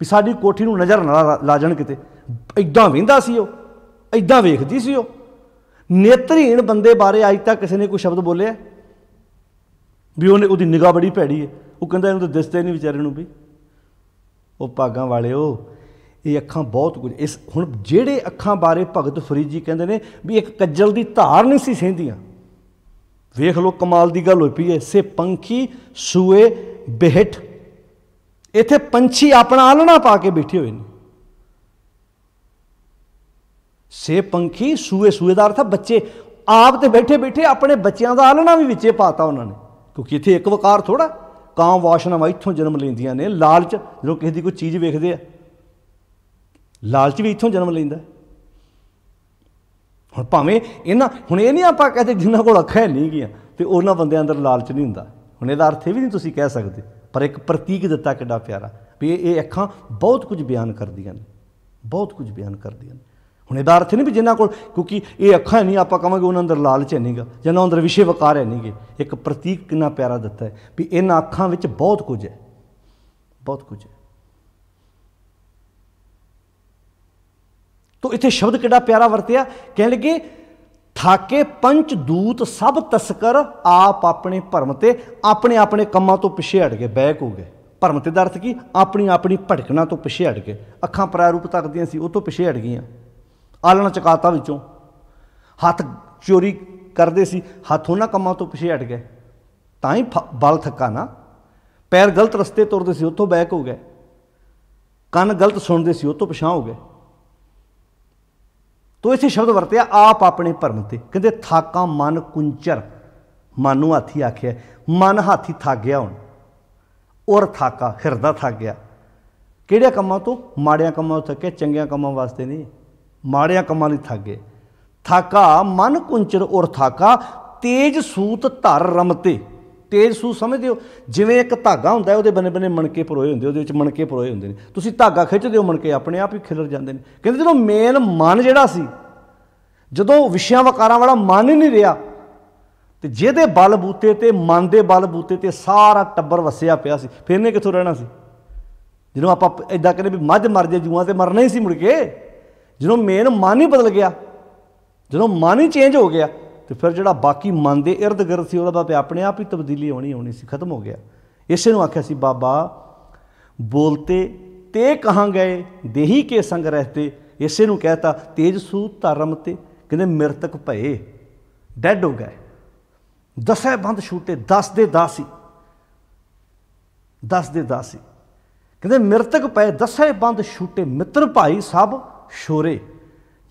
ਵੀ ਸਾਡੀ ਕੋਠੀ ਨੂੰ ਨਜ਼ਰ ਨਾ ਲਾਜਣ ਕਿਤੇ ਐਦਾਂ ਵਹਿੰਦਾ ਸੀ ਉਹ ਐਦਾਂ ਵੇਖਦੀ ਸੀ ਉਹ ਨੇਤਰੀਣ ਬੰਦੇ ਬਾਰੇ ਅੱਜ ਤੱਕ ਕਿਸੇ ਨੇ ਕੋਈ ਸ਼ਬਦ ਬੋਲਿਆ ਵੀ ਉਹਨੇ ਉਹਦੀ ਨਿਗਾਹ ਬੜੀ ਭੈੜੀ ਹੈ ਉਹ ਕਹਿੰਦਾ ਇਹਨੂੰ ਤਾਂ ਦਿਸਦੇ ਨਹੀਂ ਵਿਚਾਰੇ ਨੂੰ ਵੀ ਉਹ ਪਾਗਾਂ ਵਾਲਿਓ ਇਹ ਅੱਖਾਂ ਬਹੁਤ ਕੁਝ ਇਸ ਹੁਣ ਜਿਹੜੇ ਅੱਖਾਂ ਬਾਰੇ ਭਗਤ ਫਰੀਦ ਜੀ ਕਹਿੰਦੇ ਨੇ ਵੀ ਇੱਕ ਕੱਜਲ ਦੀ ਧਾਰ ਨਹੀਂ ਸੀ ਸਹਿੰਦੀਆਂ ਵੇਖ ਲਓ ਕਮਾਲ ਦੀ ਗੱਲ ਹੋਈ ਪਈ ਐ ਸੇ ਪੰਖੀ ਸੂਏ ਬਿਹਟ ਇੱਥੇ ਪੰਛੀ ਆਪਣਾ ਆਲਣਾ ਪਾ ਕੇ ਬੈਠੇ ਹੋਏ ਨੇ ਸੇ ਪੰਖੀ ਸੂਏ ਸੂਏਦਾਰ ਥਾ ਬੱਚੇ ਆਪ ਤੇ ਬੈਠੇ ਬੈਠੇ ਆਪਣੇ ਬੱਚਿਆਂ ਦਾ ਆਲਣਾ ਵੀ ਵਿੱਚੇ ਪਾਤਾ ਉਹਨਾਂ ਨੇ ਕਿਉਂਕਿ ਇੱਥੇ ਇੱਕ ਵਕਾਰ ਥੋੜਾ ਕਾਮ ਵਾਸ਼ਨਾਵਾਂ ਇੱਥੋਂ ਜਨਮ ਲੈਂਦੀਆਂ ਨੇ ਲਾਲਚ ਜਦੋਂ ਕਿਸੇ ਦੀ ਕੋਈ ਚੀਜ਼ ਵੇਖਦੇ ਆ ਲਾਲਚ ਵੀ ਇੱਥੋਂ ਜਨਮ ਲੈਂਦਾ ਹੁਣ ਭਾਵੇਂ ਇਹਨਾਂ ਹੁਣ ਇਹ ਨਹੀਂ ਆਪਾਂ ਕਹਦੇ ਜਿੰਨਾਂ ਕੋਲ ਅੱਖਾਂ ਨਹੀਂ ਗਈਆਂ ਤੇ ਉਹਨਾਂ ਬੰਦਿਆਂ ਅੰਦਰ ਲਾਲਚ ਨਹੀਂ ਹੁੰਦਾ ਹੁਣ ਇਹਦਾ ਅਰਥ ਇਹ ਵੀ ਨਹੀਂ ਤੁਸੀਂ ਕਹਿ ਸਕਦੇ ਪਰ ਇੱਕ ਪ੍ਰਤੀਕ ਦਿੱਤਾ ਕਿੰਨਾ ਪਿਆਰਾ ਵੀ ਇਹ ਅੱਖਾਂ ਬਹੁਤ ਕੁਝ ਬਿਆਨ ਕਰਦੀਆਂ ਨੇ ਬਹੁਤ ਕੁਝ ਬਿਆਨ ਕਰਦੀਆਂ ਨੇ ਹੁਣ ਇਹਦਾ ਅਰਥ ਨਹੀਂ ਵੀ ਜਿਨ੍ਹਾਂ ਕੋਲ ਕਿਉਂਕਿ ਇਹ ਅੱਖਾਂ ਨਹੀਂ ਆਪਾਂ ਕਹਾਂਗੇ ਉਹਨਾਂ ਅੰਦਰ ਲਾਲਚ ਹੈ ਨਹੀਂਗਾ ਜਿਨ੍ਹਾਂ ਅੰਦਰ ਵਿਸ਼ੇ ਵਕਾਰ ਹੈ ਨਹੀਂਗੇ ਇੱਕ ਪ੍ਰਤੀਕ ਕਿੰਨਾ ਪਿਆਰਾ ਦਿੱਤਾ ਹੈ ਵੀ ਇਹਨਾਂ ਅੱਖਾਂ ਵਿੱਚ ਬਹੁਤ ਕੁਝ ਹੈ ਬਹੁਤ ਕੁਝ ਹੈ ਤੋਂ ਇੱਥੇ ਸ਼ਬਦ ਕਿੰਨਾ ਪਿਆਰਾ ਵਰਤਿਆ ਕਹਿਣ ਲੱਗੇ ਥਾਕੇ ਪੰਚ ਦੂਤ ਸਭ ਤਸਕਰ ਆਪ ਆਪਣੇ ਭਰਮ ਤੇ ਆਪਣੇ ਆਪਣੇ ਕੰਮਾਂ ਤੋਂ ਪਿਛੇ ਹਟ ਗਏ ਬੈਕ ਹੋ ਗਏ ਭਰਮ ਤੇ ਦਾ ਅਰਥ ਕੀ ਆਪਣੀ ਆਪਣੀ ਭਟਕਣਾ ਤੋਂ ਪਿਛੇ ਹਟ ਗਏ ਅੱਖਾਂ ਪ੍ਰਾਰੂਪ ਤੱਕਦੀਆਂ ਸੀ ਉਹ ਤੋਂ ਪਿਛੇ ਹਟ ਗਈਆਂ ਆਲਣਾ ਚਕਾਤਾ ਵਿੱਚੋਂ ਹੱਥ ਚੋਰੀ ਕਰਦੇ ਸੀ ਹੱਥ ਉਹਨਾਂ ਕੰਮਾਂ ਤੋਂ ਪਿਛੇ ਹਟ ਗਏ ਤਾਂ ਹੀ ਬਲ ਥੱਕਾ ਨਾ ਪੈਰ ਗਲਤ ਰਸਤੇ ਤੁਰਦੇ ਸੀ ਉੱਥੋਂ ਬੈਕ ਹੋ ਗਏ ਕੰਨ ਗਲਤ ਸੁਣਦੇ ਸੀ ਉਹ ਤੋਂ ਪਛਾਂ ਹੋ ਗਏ ਤੋ ਇਸੇ ਸ਼ਬਦ ਵਰਤਿਆ ਆਪ ਆਪਣੇ ਭਰਮ ਤੇ ਕਹਿੰਦੇ ਥਾਕਾ ਮਨ ਕੁੰਚਰ ਮਨ ਨੂੰ ਹਾਥੀ ਆਖਿਆ ਮਨ ਹਾਥੀ ਥੱਕ ਗਿਆ ਹੁਣ ਔਰ ਥਾਕਾ ਹਿਰਦਾ ਥੱਕ ਗਿਆ ਕਿਹੜੇ ਕੰਮਾਂ ਤੋਂ ਮਾੜਿਆਂ ਕੰਮਾਂ ਤੋਂ ਥੱਕੇ ਚੰਗਿਆਂ ਕੰਮਾਂ ਵਾਸਤੇ ਨਹੀਂ ਮਾੜਿਆਂ ਕੰਮਾਂ ਲਈ ਥੱਕ ਗਏ ਥਾਕਾ ਮਨ ਕੁੰਚਰ ਔਰ ਥਾਕਾ ਤੇਜ ਸੂਤ ਧਰ ਰਮਤੇ ਤੇਜ਼ ਸੂ ਸਮਝਦੇ ਹੋ ਜਿਵੇਂ ਇੱਕ ਧਾਗਾ ਹੁੰਦਾ ਹੈ ਉਹਦੇ ਬਨੇ-ਬਨੇ ਮਣਕੇ ਪਰੋਏ ਹੁੰਦੇ ਉਹਦੇ ਵਿੱਚ ਮਣਕੇ ਪਰੋਏ ਹੁੰਦੇ ਨੇ ਤੁਸੀਂ ਧਾਗਾ ਖਿੱਚਦੇ ਹੋ ਮਣਕੇ ਆਪਣੇ ਆਪ ਹੀ ਖਿਲਰ ਜਾਂਦੇ ਨੇ ਕਹਿੰਦੇ ਜਦੋਂ ਮੇਨ ਮਨ ਜਿਹੜਾ ਸੀ ਜਦੋਂ ਵਿਸ਼ਿਆਂ ਵਕਾਰਾਂ ਵਾਲਾ ਮਨ ਹੀ ਨਹੀਂ ਰਿਹਾ ਤੇ ਜਿਹਦੇ ਬਲ ਬੂਤੇ ਤੇ ਮਨ ਦੇ ਬਲ ਬੂਤੇ ਤੇ ਸਾਰਾ ਟੱਬਰ ਵਸਿਆ ਪਿਆ ਸੀ ਫਿਰ ਨੇ ਕਿੱਥੋਂ ਰਹਿਣਾ ਸੀ ਜਦੋਂ ਆਪਾਂ ਇਦਾਂ ਕਹਿੰਦੇ ਵੀ ਮੱਝ ਮਰ ਜੇ ਜੂਆਂ ਤੇ ਮਰਨਾ ਹੀ ਸੀ ਮੁੜ ਕੇ ਜਦੋਂ ਮੇਨ ਮਨ ਹੀ ਬਦਲ ਗਿਆ ਜਦੋਂ ਮਨ ਹੀ ਚੇਂਜ ਹੋ ਗਿਆ ਤੇ ਫਿਰ ਜਿਹੜਾ ਬਾਕੀ ਮਨ ਦੇ ਇਰਦ ਗਿਰਦ ਸੀ ਉਹਦਾ ਤੇ ਆਪਣੇ ਆਪ ਹੀ ਤਬਦੀਲੀ ਹੋਣੀ ਹੋਣੀ ਸੀ ਖਤਮ ਹੋ ਗਿਆ ਇਸੇ ਨੂੰ ਆਖਿਆ ਸੀ ਬਾਬਾ ਬੋਲਤੇ ਤੇ ਕਹਾਂ ਗਏ ਦੇਹੀ ਕੇ ਸੰਗ ਰਹਤੇ ਇਸੇ ਨੂੰ ਕਹਤਾ ਤੇਜ ਸੂਤ ਧਰਮ ਤੇ ਕਹਿੰਦੇ ਮਰਤਕ ਭਏ ਡੈਡ ਹੋ ਗਏ ਦਸੇ ਬੰਦ ਛੂਟੇ ਦਸ ਦੇ ਦਾਸੀ ਦਸ ਦੇ ਦਾਸੀ ਕਹਿੰਦੇ ਮਰਤਕ ਪਏ ਦਸੇ ਬੰਦ ਛੂਟੇ ਮਿੱਤਰ ਭਾਈ ਸਭ ਸ਼ੋਰੇ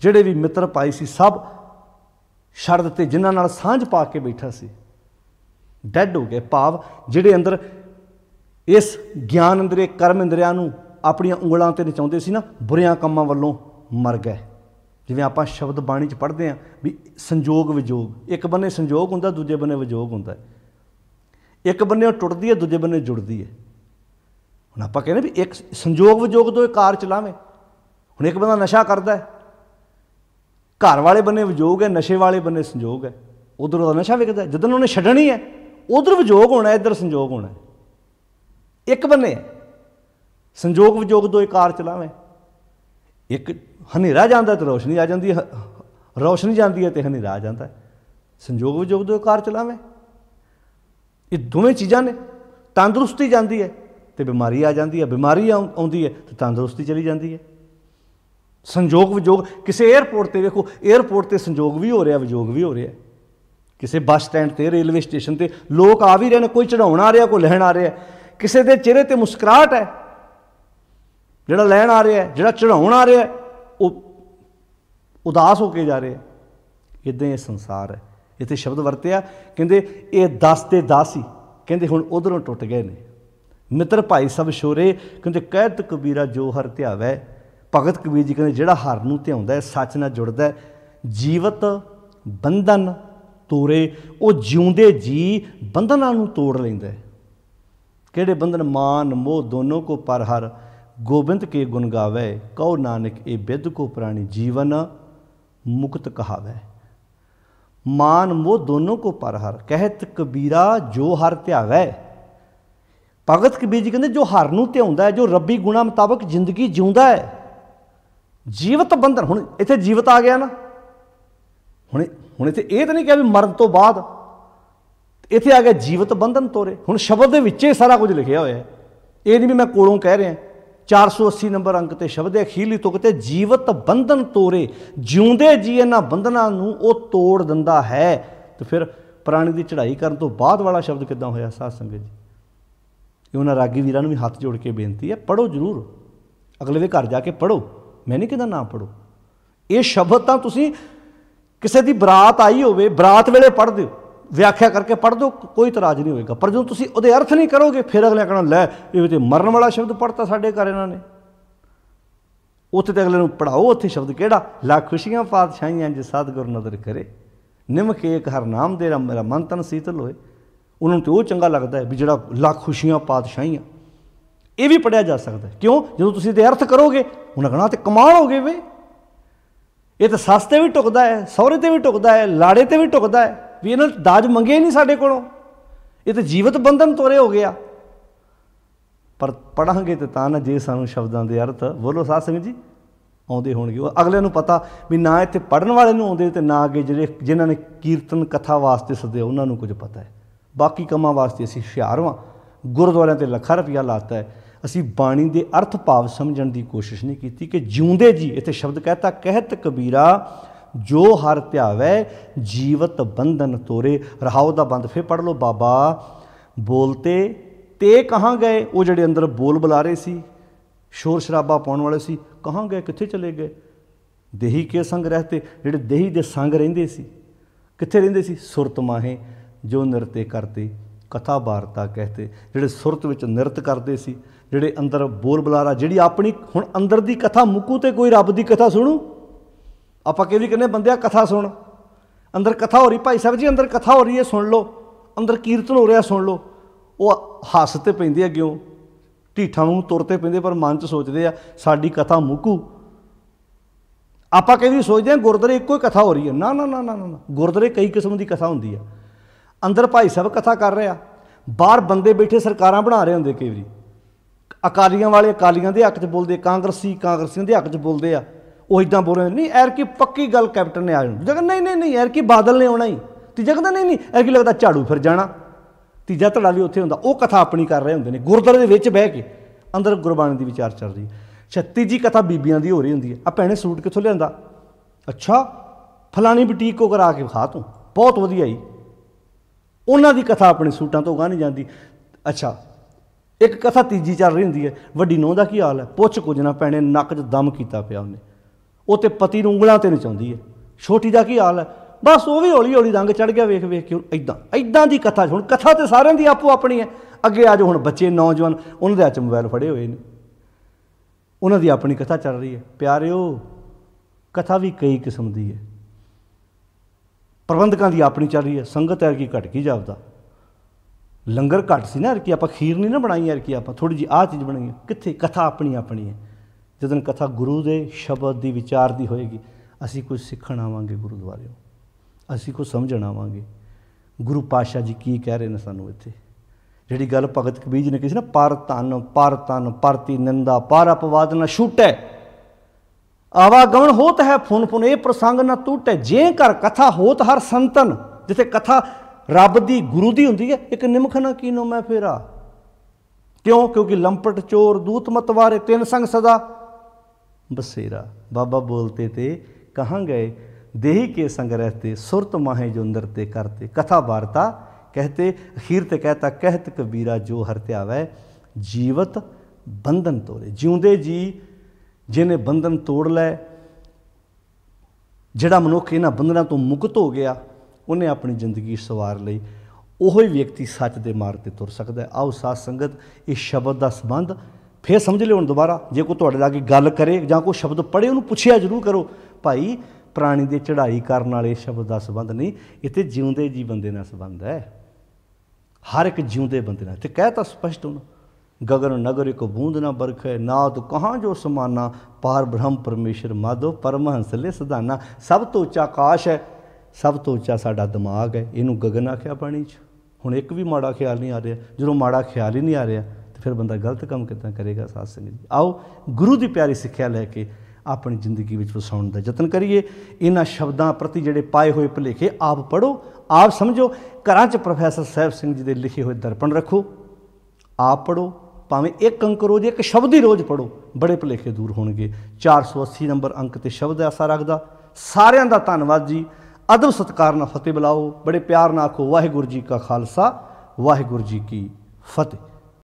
ਜਿਹੜੇ ਵੀ ਮਿੱਤਰ ਭਾਈ ਸੀ ਸਭ ਸ਼ਰਦ ਤੇ ਜਿਨ੍ਹਾਂ ਨਾਲ ਸਾਂਝ ਪਾ ਕੇ ਬੈਠਾ ਸੀ ਡੈੱਡ ਹੋ ਗਏ ਭਾਵ ਜਿਹੜੇ ਅੰਦਰ ਇਸ ਗਿਆਨ ਅੰਦਰੇ ਕਰਮ ਇੰਦਰੀਆਂ ਨੂੰ ਆਪਣੀਆਂ ਉਂਗਲਾਂ ਤੇ ਨਚਾਉਂਦੇ ਸੀ ਨਾ ਬੁਰਿਆਂ ਕੰਮਾਂ ਵੱਲੋਂ ਮਰ ਗਏ ਜਿਵੇਂ ਆਪਾਂ ਸ਼ਬਦ ਬਾਣੀ ਚ ਪੜ੍ਹਦੇ ਆਂ ਵੀ ਸੰਜੋਗ ਵਿਜੋਗ ਇੱਕ ਬੰਨੇ ਸੰਜੋਗ ਹੁੰਦਾ ਦੂਜੇ ਬੰਨੇ ਵਿਜੋਗ ਹੁੰਦਾ ਇੱਕ ਬੰਨੇ ਟੁੱਟਦੀ ਹੈ ਦੂਜੇ ਬੰਨੇ ਜੁੜਦੀ ਹੈ ਹੁਣ ਆਪਾਂ ਕਹਿੰਦੇ ਵੀ ਇੱਕ ਸੰਜੋਗ ਵਿਜੋਗ ਤੋਂ ਇਹ ਕਾਰ ਚਲਾਵੇਂ ਹੁਣ ਇੱਕ ਬੰਦਾ ਨਸ਼ਾ ਕਰਦਾ ਹੈ ਘਰ ਵਾਲੇ ਬੰਨੇ ਵਿਜੋਗ ਹੈ ਨਸ਼ੇ ਵਾਲੇ ਬੰਨੇ ਸੰਜੋਗ ਹੈ ਉਧਰ ਉਹਦਾ ਨਸ਼ਾ ਵਿਕਦਾ ਜਦੋਂ ਉਹਨੇ ਛੱਡਣੀ ਹੈ ਉਧਰ ਵਿਜੋਗ ਹੋਣਾ ਇੱਧਰ ਸੰਜੋਗ ਹੋਣਾ ਇੱਕ ਬੰਨੇ ਸੰਜੋਗ ਵਿਜੋਗ ਦੋ ਇਕਾਰ ਚਲਾਵੇਂ ਇੱਕ ਹਨੇਰਾ ਜਾਂਦਾ ਤੇ ਰੋਸ਼ਨੀ ਆ ਜਾਂਦੀ ਹੈ ਰੋਸ਼ਨੀ ਜਾਂਦੀ ਹੈ ਤੇ ਹਨੇਰਾ ਆ ਜਾਂਦਾ ਸੰਜੋਗ ਵਿਜੋਗ ਦੋ ਇਕਾਰ ਚਲਾਵੇਂ ਇਹ ਦੋਵੇਂ ਚੀਜ਼ਾਂ ਨੇ ਤੰਦਰੁਸਤੀ ਜਾਂਦੀ ਹੈ ਤੇ ਬਿਮਾਰੀ ਆ ਜਾਂਦੀ ਹੈ ਬਿਮਾਰੀ ਆਉਂਦੀ ਹੈ ਤੇ ਤੰਦਰੁਸਤੀ ਚਲੀ ਜਾਂਦੀ ਹੈ ਸੰਯੋਗ ਵਿਯੋਗ ਕਿਸੇ 에어ਪੋਰਟ ਤੇ ਵੇਖੋ 에어ਪੋਰਟ ਤੇ ਸੰਯੋਗ ਵੀ ਹੋ ਰਿਹਾ ਵਿਯੋਗ ਵੀ ਹੋ ਰਿਹਾ ਕਿਸੇ ਬੱਸ ਸਟੈਂਡ ਤੇ ਰੇਲਵੇ ਸਟੇਸ਼ਨ ਤੇ ਲੋਕ ਆ ਵੀ ਰਹੇ ਨੇ ਕੋਈ ਚੜਾਉਣ ਆ ਰਿਹਾ ਕੋਈ ਲੈਣ ਆ ਰਿਹਾ ਕਿਸੇ ਦੇ ਚਿਹਰੇ ਤੇ ਮੁਸਕਰਾਹਟ ਹੈ ਜਿਹੜਾ ਲੈਣ ਆ ਰਿਹਾ ਜਿਹੜਾ ਚੜਾਉਣ ਆ ਰਿਹਾ ਉਹ ਉਦਾਸ ਹੋ ਕੇ ਜਾ ਰਿਹਾ ਇਦਾਂ ਇਹ ਸੰਸਾਰ ਹੈ ਇੱਥੇ ਸ਼ਬਦ ਵਰਤਿਆ ਕਹਿੰਦੇ ਇਹ 10 ਤੇ 10 ਹੀ ਕਹਿੰਦੇ ਹੁਣ ਉਧਰੋਂ ਟੁੱਟ ਗਏ ਨੇ ਮਿੱਤਰ ਭਾਈ ਸਭ ਸ਼ੋਰੇ ਕਹਿੰਦੇ ਕਹਿਤ ਕਬੀਰਾ ਜੋ ਹਰ ਧਿਆਵੈ ਭਗਤ ਕਬੀਰ ਜੀ ਕਹਿੰਦੇ ਜਿਹੜਾ ਹਰ ਨੂੰ ਧਿਆਉਂਦਾ ਹੈ ਸੱਚ ਨਾਲ ਜੁੜਦਾ ਹੈ ਜੀਵਤ ਬੰਧਨ ਤੋਰੇ ਉਹ ਜਿਉਂਦੇ ਜੀ ਬੰਧਨਾਂ ਨੂੰ ਤੋੜ ਲੈਂਦਾ ਹੈ ਕਿਹੜੇ ਬੰਧਨ ਮਾਨ ਮੋਹ ਦੋਨੋਂ ਕੋ ਪਰ ਹਰ ਗੋਬਿੰਦ ਕੇ ਗੁਣ ਗਾਵੇ ਕਉ ਨਾਨਕ ਇਹ ਬਿਦ ਕੋ ਪ੍ਰਾਣੀ ਜੀਵਨ ਮੁਕਤ ਕਹਾਵੇ ਮਾਨ ਮੋਹ ਦੋਨੋਂ ਕੋ ਪਰ ਹਰ ਕਹਿਤ ਕਬੀਰਾ ਜੋ ਹਰ ਧਿਆਵੇ ਭਗਤ ਕਬੀਰ ਜੀ ਕਹਿੰਦੇ ਜੋ ਹਰ ਨੂੰ ਧਿਆਉਂਦਾ ਹੈ ਜੋ ਰੱਬੀ ਗੁਣਾ ਮੁਤਾਬਕ ਜ਼ਿੰਦਗੀ ਜਿਉਂਦਾ ਹੈ ਜੀਵਤ ਬੰਧਨ ਹੁਣ ਇੱਥੇ ਜੀਵਤ ਆ ਗਿਆ ਨਾ ਹੁਣ ਹੁਣ ਇੱਥੇ ਇਹ ਤਾਂ ਨਹੀਂ ਕਿਹਾ ਵੀ ਮਰਨ ਤੋਂ ਬਾਅਦ ਇੱਥੇ ਆ ਗਿਆ ਜੀਵਤ ਬੰਧਨ ਤੋਰੇ ਹੁਣ ਸ਼ਬਦ ਦੇ ਵਿੱਚ ਸਾਰਾ ਕੁਝ ਲਿਖਿਆ ਹੋਇਆ ਹੈ ਇਹ ਨਹੀਂ ਵੀ ਮੈਂ ਕੋਲੋਂ ਕਹਿ ਰਿਹਾ 480 ਨੰਬਰ ਅੰਕ ਤੇ ਸ਼ਬਦ ਹੈ ਅਖੀਰਲੀ ਤੁਕ ਤੇ ਜੀਵਤ ਬੰਧਨ ਤੋਰੇ ਜਿਉਂਦੇ ਜੀ ਇਹਨਾਂ ਬੰਧਨਾਂ ਨੂੰ ਉਹ ਤੋੜ ਦਿੰਦਾ ਹੈ ਤੇ ਫਿਰ ਪ੍ਰਾਣੀ ਦੀ ਚੜ੍ਹਾਈ ਕਰਨ ਤੋਂ ਬਾਅਦ ਵਾਲਾ ਸ਼ਬਦ ਕਿੱਦਾਂ ਹੋਇਆ ਸਾਧ ਸੰਗਤ ਜੀ ਇਹ ਉਹਨਾਂ ਰਾਗੀ ਵੀਰਾਂ ਨੂੰ ਵੀ ਹੱਥ ਜੋੜ ਕੇ ਬੇਨਤੀ ਹੈ ਪੜੋ ਜ਼ਰੂਰ ਅਗਲੇ ਦੇ ਘਰ ਜਾ ਕੇ ਪੜੋ ਮੈਂ ਨਹੀਂ ਕਿਹਾ ਨਾ ਪੜੋ ਇਹ ਸ਼ਬਦ ਤਾਂ ਤੁਸੀਂ ਕਿਸੇ ਦੀ ਬਰਾਤ ਆਈ ਹੋਵੇ ਬਰਾਤ ਵੇਲੇ ਪੜ ਦਿਓ ਵਿਆਖਿਆ ਕਰਕੇ ਪੜ ਦਿਓ ਕੋਈ ਇਤਰਾਜ਼ ਨਹੀਂ ਹੋਏਗਾ ਪਰ ਜਦੋਂ ਤੁਸੀਂ ਉਹਦੇ ਅਰਥ ਨਹੀਂ ਕਰੋਗੇ ਫਿਰ ਅਗਲੇ ਕਹਣਾ ਲੈ ਇਹ ਤੇ ਮਰਨ ਵਾਲਾ ਸ਼ਬਦ ਪੜਤਾ ਸਾਡੇ ਘਰ ਇਹਨਾਂ ਨੇ ਉੱਥੇ ਤੇ ਅਗਲੇ ਨੂੰ ਪੜਾਓ ਉੱਥੇ ਸ਼ਬਦ ਕਿਹੜਾ ਲਾ ਖੁਸ਼ੀਆਂ ਪਾਤਸ਼ਾਹੀਆਂ ਜੇ ਸਤਗੁਰ ਨਦਰ ਕਰੇ ਨਿਮਕ ਇੱਕ ਹਰ ਨਾਮ ਦੇ ਮੇਰਾ ਮਨ ਤਨ ਸੀਤਲ ਹੋਏ ਉਹਨਾਂ ਨੂੰ ਤੇ ਉਹ ਚੰਗਾ ਲੱਗਦਾ ਹੈ ਵੀ ਜਿਹੜਾ ਲਾ ਖੁਸ਼ੀਆਂ ਪਾਤਸ਼ਾਹੀਆਂ ਇਹ ਵੀ ਪੜਿਆ ਜਾ ਸਕਦਾ ਕਿਉਂ ਜਦੋਂ ਤੁਸੀਂ ਤੇ ਅਰਥ ਕਰੋਗੇ ਉਹਨਾਂ ਕਹਣਾ ਤੇ ਕਮਾਲ ਹੋਗੇ ਵੇ ਇਹ ਤਾਂ ਸੱਸ ਤੇ ਵੀ ਟੁਕਦਾ ਹੈ ਸਹੁਰੇ ਤੇ ਵੀ ਟੁਕਦਾ ਹੈ ਲਾੜੇ ਤੇ ਵੀ ਟੁਕਦਾ ਹੈ ਵੀ ਇਹਨਾਂ ਦਾਜ ਮੰਗੇ ਨਹੀਂ ਸਾਡੇ ਕੋਲੋਂ ਇਹ ਤਾਂ ਜੀਵਤ ਬੰਧਨ ਤੋਰੇ ਹੋ ਗਿਆ ਪਰ ਪੜਾਂਗੇ ਤੇ ਤਾਂ ਨਾ ਜੇ ਸਾਨੂੰ ਸ਼ਬਦਾਂ ਦੇ ਅਰਥ ਬੋਲੋ ਸਾਧ ਸੰਗਤ ਜੀ ਆਉਂਦੇ ਹੋਣਗੇ ਉਹ ਅਗਲੇ ਨੂੰ ਪਤਾ ਵੀ ਨਾ ਇੱਥੇ ਪੜਨ ਵਾਲੇ ਨੂੰ ਆਉਂਦੇ ਤੇ ਨਾ ਅਗੇ ਜਿਹੜੇ ਜਿਨ੍ਹਾਂ ਨੇ ਕੀਰਤਨ ਕਥਾ ਵਾਸਤੇ ਸੱਦੇ ਉਹਨਾਂ ਨੂੰ ਕੁਝ ਪਤਾ ਹੈ ਬਾਕੀ ਕੰਮਾਂ ਵਾਸਤੇ ਅਸੀਂ ਹੁਸ਼ਿਆਰ ਵਾਂ ਗੁਰਦੁਆਰਿਆਂ ਤੇ ਲੱਖਾਂ ਰੁਪਇਆ ਲਾਤਾ ਹੈ ਅਸੀਂ ਬਾਣੀ ਦੇ ਅਰਥ ਭਾਵ ਸਮਝਣ ਦੀ ਕੋਸ਼ਿਸ਼ ਨਹੀਂ ਕੀਤੀ ਕਿ ਜਿਉਂਦੇ ਜੀ ਇੱਥੇ ਸ਼ਬਦ ਕਹਤਾ ਕਹਿਤ ਕਬੀਰਾ ਜੋ ਹਰ ਧਿਆਵੈ ਜੀਵਤ ਬੰਧਨ ਤੋਰੇ ਰਹਾਉ ਦਾ ਬੰਦ ਫੇ ਪੜ ਲਓ ਬਾਬਾ ਬੋਲਤੇ ਤੇ ਕਹਾਂ ਗਏ ਉਹ ਜਿਹੜੇ ਅੰਦਰ ਬੋਲ ਬੁਲਾ ਰਹੇ ਸੀ ਸ਼ੋਰ ਸ਼ਰਾਬਾ ਪਾਉਣ ਵਾਲੇ ਸੀ ਕਹਾਂ ਗਏ ਕਿੱਥੇ ਚਲੇ ਗਏ ਦੇਹੀ ਕੇ ਸੰਗ ਰਹਤੇ ਜਿਹੜੇ ਦੇਹੀ ਦੇ ਸੰਗ ਰਹਿੰਦੇ ਸੀ ਕਿੱਥੇ ਰਹਿੰਦੇ ਸੀ ਸੁਰਤ ਮਾਹੇ ਜੋ ਨਿਰਤੇ ਕਰਤੇ ਕਥਾ ਬਾਰਤਾ ਕਹਤੇ ਜਿਹੜੇ ਸੁਰਤ ਵਿੱਚ ਨਿਰਤ ਕਰਦੇ ਸੀ ਜਿਹੜੇ ਅੰਦਰ ਬੋਲ ਬੁਲਾਰਾ ਜਿਹੜੀ ਆਪਣੀ ਹੁਣ ਅੰਦਰ ਦੀ ਕਥਾ ਮੁਕੂ ਤੇ ਕੋਈ ਰੱਬ ਦੀ ਕਥਾ ਸੁਣੂ ਆਪਾਂ ਕਿਹਦੀ ਕਹਿੰਦੇ ਬੰਦਿਆ ਕਥਾ ਸੁਣ ਅੰਦਰ ਕਥਾ ਹੋ ਰਹੀ ਭਾਈ ਸਾਹਿਬ ਜੀ ਅੰਦਰ ਕਥਾ ਹੋ ਰਹੀ ਹੈ ਸੁਣ ਲਓ ਅੰਦਰ ਕੀਰਤਨ ਹੋ ਰਿਹਾ ਸੁਣ ਲਓ ਉਹ ਹੱਸ ਤੇ ਪੈਂਦੇ ਆ ਕਿਉਂ ਢੀਠਾਂ ਨੂੰ ਤੁਰਤੇ ਪੈਂਦੇ ਪਰ ਮਨ 'ਚ ਸੋਚਦੇ ਆ ਸਾਡੀ ਕਥਾ ਮੁਕੂ ਆਪਾਂ ਕਹਿੰਦੇ ਸੋਚਦੇ ਆ ਗੁਰਦੁਆਰੇ ਇੱਕੋ ਹੀ ਕਥਾ ਹੋ ਰਹੀ ਹੈ ਨਾ ਨਾ ਨਾ ਨਾ ਨਾ ਗੁਰਦੁਆਰੇ ਕਈ ਕਿਸਮ ਦੀ ਕਥਾ ਹੁੰਦੀ ਆ ਅੰਦਰ ਭਾਈ ਸਾਹਿਬ ਕਥਾ ਕਰ ਰਿਹਾ ਬਾਹਰ ਬੰਦੇ ਬੈਠੇ ਸਰਕਾਰਾਂ ਬਣਾ ਰਹੇ ਹੁੰਦੇ ਕਈ ਵਾਰੀ ਅਕਾਲੀਆਂ ਵਾਲੇ ਅਕਾਲੀਆਂ ਦੇ ਹੱਕ 'ਚ ਬੋਲਦੇ ਕਾਂਗਰਸੀ ਕਾਂਗਰਸੀਆਂ ਦੇ ਹੱਕ 'ਚ ਬੋਲਦੇ ਆ ਉਹ ਇਦਾਂ ਬੋਲ ਰਹੇ ਨਹੀਂ ਐਰ ਕੀ ਪੱਕੀ ਗੱਲ ਕੈਪਟਨ ਨੇ ਆ ਜਾਣ ਜਗ ਨਹੀਂ ਨਹੀਂ ਨਹੀਂ ਐਰ ਕੀ ਬਾਦਲ ਨੇ ਆਉਣਾ ਹੀ ਤੀਜਾ ਕਹਿੰਦਾ ਨਹੀਂ ਨਹੀਂ ਐਰ ਕੀ ਲੱਗਦਾ ਝਾੜੂ ਫਿਰ ਜਾਣਾ ਤੀਜਾ ਧੜਾ ਵੀ ਉੱਥੇ ਹੁੰਦਾ ਉਹ ਕਥਾ ਆਪਣੀ ਕਰ ਰਹੇ ਹੁੰਦੇ ਨੇ ਗੁਰਦੁਆਰੇ ਦੇ ਵਿੱਚ ਬਹਿ ਕੇ ਅੰਦਰ ਗੁਰਬਾਣੀ ਦੀ ਵਿਚਾਰ ਚੱਲ ਰਹੀ ਹੈ 36 ਜੀ ਕਥਾ ਬੀਬੀਆਂ ਦੀ ਹੋ ਰਹੀ ਹੁੰਦੀ ਹੈ ਆ ਭੈਣੇ ਸੂਟ ਕਿੱਥੋਂ ਲਿਆਂਦਾ ਅੱਛਾ ਫਲਾਣੀ ਬੁਟੀਕ ਕੋ ਕਰਾ ਕੇ ਖਾ ਤੂੰ ਬਹੁਤ ਵਧੀਆ ਹੀ ਉਹਨਾਂ ਦੀ ਕਥਾ ਆਪਣੇ ਸੂਟਾਂ ਤੋਂ ਗਾ ਨਹੀਂ ਜਾਂਦੀ ਅੱਛਾ ਇੱਕ ਕਥਾ ਤੀਜੀ ਚੱਲ ਰਹੀ ਹੁੰਦੀ ਹੈ ਵੱਡੀ ਨੋਹ ਦਾ ਕੀ ਹਾਲ ਹੈ ਪੁੱਛ ਕੁਝ ਨਾ ਪੈਣੇ ਨੱਕ 'ਚ ਦਮ ਕੀਤਾ ਪਿਆ ਉਹਨੇ ਉਹ ਤੇ ਪਤੀ ਨੂੰ ਉਂਗਲਾਂ ਤੇ ਨਚਾਉਂਦੀ ਹੈ ਛੋਟੀ ਦਾ ਕੀ ਹਾਲ ਹੈ ਬਸ ਉਹ ਵੀ ਹੌਲੀ ਹੌਲੀ ਰੰਗ ਚੜ ਗਿਆ ਵੇਖ ਵੇਖ ਕੇ ਐਦਾਂ ਐਦਾਂ ਦੀ ਕਥਾ ਹੁਣ ਕਥਾ ਤੇ ਸਾਰਿਆਂ ਦੀ ਆਪੋ ਆਪਣੀ ਹੈ ਅੱਗੇ ਆਜੋ ਹੁਣ ਬੱਚੇ ਨੌਜਵਾਨ ਉਹਨਾਂ ਦੇ ਹੱਥ ਮੋਬਾਈਲ ਫੜੇ ਹੋਏ ਨੇ ਉਹਨਾਂ ਦੀ ਆਪਣੀ ਕਥਾ ਚੱਲ ਰਹੀ ਹੈ ਪਿਆਰਿਓ ਕਥਾ ਵੀ ਕਈ ਕਿਸਮ ਦੀ ਹੈ ਪ੍ਰਬੰਧਕਾਂ ਦੀ ਆਪਣੀ ਚੱਲ ਰਹੀ ਹੈ ਸੰਗਤ ਹੈ ਕੀ ਘਟ ਕੀ ਜਾਪਦਾ ਲੰਗਰ ਘੱਟ ਸੀ ਨਾ ਯਾਰ ਕਿ ਆਪਾਂ ਖੀਰ ਨਹੀਂ ਨਾ ਬਣਾਈ ਯਾਰ ਕਿ ਆਪਾਂ ਥੋੜੀ ਜੀ ਆ ਚੀਜ਼ ਬਣਾਈ ਕਿੱਥੇ ਕਥਾ ਆਪਣੀ ਆਪਣੀ ਹੈ ਜਦੋਂ ਕਥਾ ਗੁਰੂ ਦੇ ਸ਼ਬਦ ਦੀ ਵਿਚਾਰ ਦੀ ਹੋਏਗੀ ਅਸੀਂ ਕੁਝ ਸਿੱਖਣ ਆਵਾਂਗੇ ਗੁਰਦੁਆਰਿਓ ਅਸੀਂ ਕੁਝ ਸਮਝਣ ਆਵਾਂਗੇ ਗੁਰੂ ਪਾਸ਼ਾ ਜੀ ਕੀ ਕਹਿ ਰਹੇ ਨੇ ਸਾਨੂੰ ਇੱਥੇ ਜਿਹੜੀ ਗੱਲ ਭਗਤ ਕਬੀਰ ਜੀ ਨੇ ਕਿਸੇ ਨਾ ਪਰ ਤਨ ਪਰ ਤਨ ਪਰਤੀ ਨਿੰਦਾ ਪਰ ਅਪਵਾਦ ਨਾ ਛੁੱਟੇ ਆਵਾਗਮਨ ਹੋਤ ਹੈ ਫੁਨ ਫੁਨ ਇਹ ਪ੍ਰਸੰਗ ਨਾ ਟੁੱਟੇ ਜੇ ਕਰ ਕਥਾ ਹੋਤ ਹਰ ਸੰਤਨ ਜਿੱਥੇ ਕਥਾ ਰੱਬ ਦੀ ਗੁਰੂ ਦੀ ਹੁੰਦੀ ਹੈ ਇੱਕ ਨਿਮਖ ਨਾ ਕੀਨੋ ਮੈਂ ਫੇਰਾ ਕਿਉਂ ਕਿਉਂਕਿ ਲੰਪਟ ਚੋਰ ਦੂਤ ਮਤਵਾਰੇ ਤਿੰਨ ਸੰਗ ਸਦਾ ਬਸੇਰਾ ਬਾਬਾ ਬੋਲਤੇ ਤੇ ਕਹਾਂ ਗਏ देही के संग रहते सुरत माहे जो नृत्य करते कथा वार्ता कहते अखीर ते कहता कहत कबीरा जो हर त्यावै ਜੀਵਤ ਬੰਧਨ ਤੋੜੇ ਜਿਉਂਦੇ ਜੀ ਜਿਹਨੇ ਬੰਧਨ ਤੋੜ ਲੈ ਜਿਹੜਾ ਮਨੁੱਖ ਇਹਨਾਂ ਬੰਧਨਾਂ ਤੋਂ ਮੁਕਤ ਹੋ ਗਿਆ ਉਹਨੇ ਆਪਣੀ ਜ਼ਿੰਦਗੀ ਸਵਾਰ ਲਈ ਉਹੋ ਹੀ ਵਿਅਕਤੀ ਸੱਚ ਦੇ ਮਾਰਗ ਤੇ ਤੁਰ ਸਕਦਾ ਹੈ ਆਓ ਸਾਧ ਸੰਗਤ ਇਹ ਸ਼ਬਦ ਦਾ ਸੰਬੰਧ ਫੇਰ ਸਮਝ ਲਿਓ ਹੁਣ ਦੁਬਾਰਾ ਜੇ ਕੋਈ ਤੁਹਾਡੇ ਲਾਗੇ ਗੱਲ ਕਰੇ ਜਾਂ ਕੋਈ ਸ਼ਬਦ ਪੜੇ ਉਹਨੂੰ ਪੁੱਛਿਆ ਜ਼ਰੂਰ ਕਰੋ ਭਾਈ ਪ੍ਰਾਣੀ ਦੇ ਚੜ੍ਹਾਈ ਕਰਨ ਵਾਲੇ ਸ਼ਬਦ ਦਾ ਸੰਬੰਧ ਨਹੀਂ ਇੱਥੇ ਜਿਉਂਦੇ ਜੀ ਬੰਦੇ ਨਾਲ ਸੰਬੰਧ ਹੈ ਹਰ ਇੱਕ ਜਿਉਂਦੇ ਬੰਦੇ ਨਾਲ ਤੇ ਕਹਿ ਸਪਸ਼ਟ ਹੁਣ ਗਗਨ ਨਗਰ ਇੱਕ ਬੂੰਦ ਨਾ ਬਰਖੇ ਨਾ ਤੋ ਕਹਾਂ ਜੋ ਸਮਾਨਾ ਪਾਰ ਬ੍ਰਹਮ ਪਰਮੇਸ਼ਰ ਮਾਦੋ ਪਰਮਹੰਸ ਲੈ ਸਦਾਨਾ ਸਭ ਤੋਂ ਉੱਚਾ ਆਕਾਸ਼ ਹੈ ਸਭ ਤੋਂ ਉੱਚਾ ਸਾਡਾ ਦਿਮਾਗ ਹੈ ਇਹਨੂੰ ਗगन ਆਖਿਆ ਪਾਣੀ 'ਚ ਹੁਣ ਇੱਕ ਵੀ ਮਾੜਾ ਖਿਆਲ ਨਹੀਂ ਆ ਰਿਹਾ ਜਦੋਂ ਮਾੜਾ ਖਿਆਲ ਹੀ ਨਹੀਂ ਆ ਰਿਹਾ ਤੇ ਫਿਰ ਬੰਦਾ ਗਲਤ ਕੰਮ ਕਿਦਾਂ ਕਰੇਗਾ ਸਾਧ ਸੰਗਤ ਜੀ ਆਓ ਗੁਰੂ ਦੀ ਪਿਆਰੀ ਸਿੱਖਿਆ ਲੈ ਕੇ ਆਪਣੀ ਜ਼ਿੰਦਗੀ ਵਿੱਚ ਵਸਾਉਣ ਦਾ ਯਤਨ ਕਰੀਏ ਇਹਨਾਂ ਸ਼ਬਦਾਂ ਪ੍ਰਤੀ ਜਿਹੜੇ ਪਾਏ ਹੋਏ ਭਲੇਖੇ ਆਪ ਪੜੋ ਆਪ ਸਮਝੋ ਘਰਾਂ 'ਚ ਪ੍ਰੋਫੈਸਰ ਸਾਹਿਬ ਸਿੰਘ ਜੀ ਦੇ ਲਿਖੇ ਹੋਏ ਦਰਪਣ ਰੱਖੋ ਆਪ ਪੜੋ ਭਾਵੇਂ ਇੱਕ ਅੰਕ ਰੋਜ਼ ਇੱਕ ਸ਼ਬਦ ਹੀ ਰੋਜ਼ ਪੜੋ ਬੜੇ ਭਲੇਖੇ ਦੂਰ ਹੋਣਗੇ 480 ਨੰਬਰ ਅੰਕ ਤੇ ਸ਼ਬਦ ਆਸਾ ਰੱਖਦਾ ਸਾਰਿਆਂ ਦਾ ਧੰਨਵਾਦ ਜੀ ਅਦਬ ਸਤਕਾਰ ਨਾਲ ਫਤਿਹ ਬੁਲਾਓ ਬੜੇ ਪਿਆਰ ਨਾਲ ਆਖੋ ਵਾਹਿਗੁਰੂ ਜੀ ਕਾ ਖਾਲਸਾ ਵਾਹਿਗੁਰੂ ਜੀ ਕੀ ਫਤਿਹ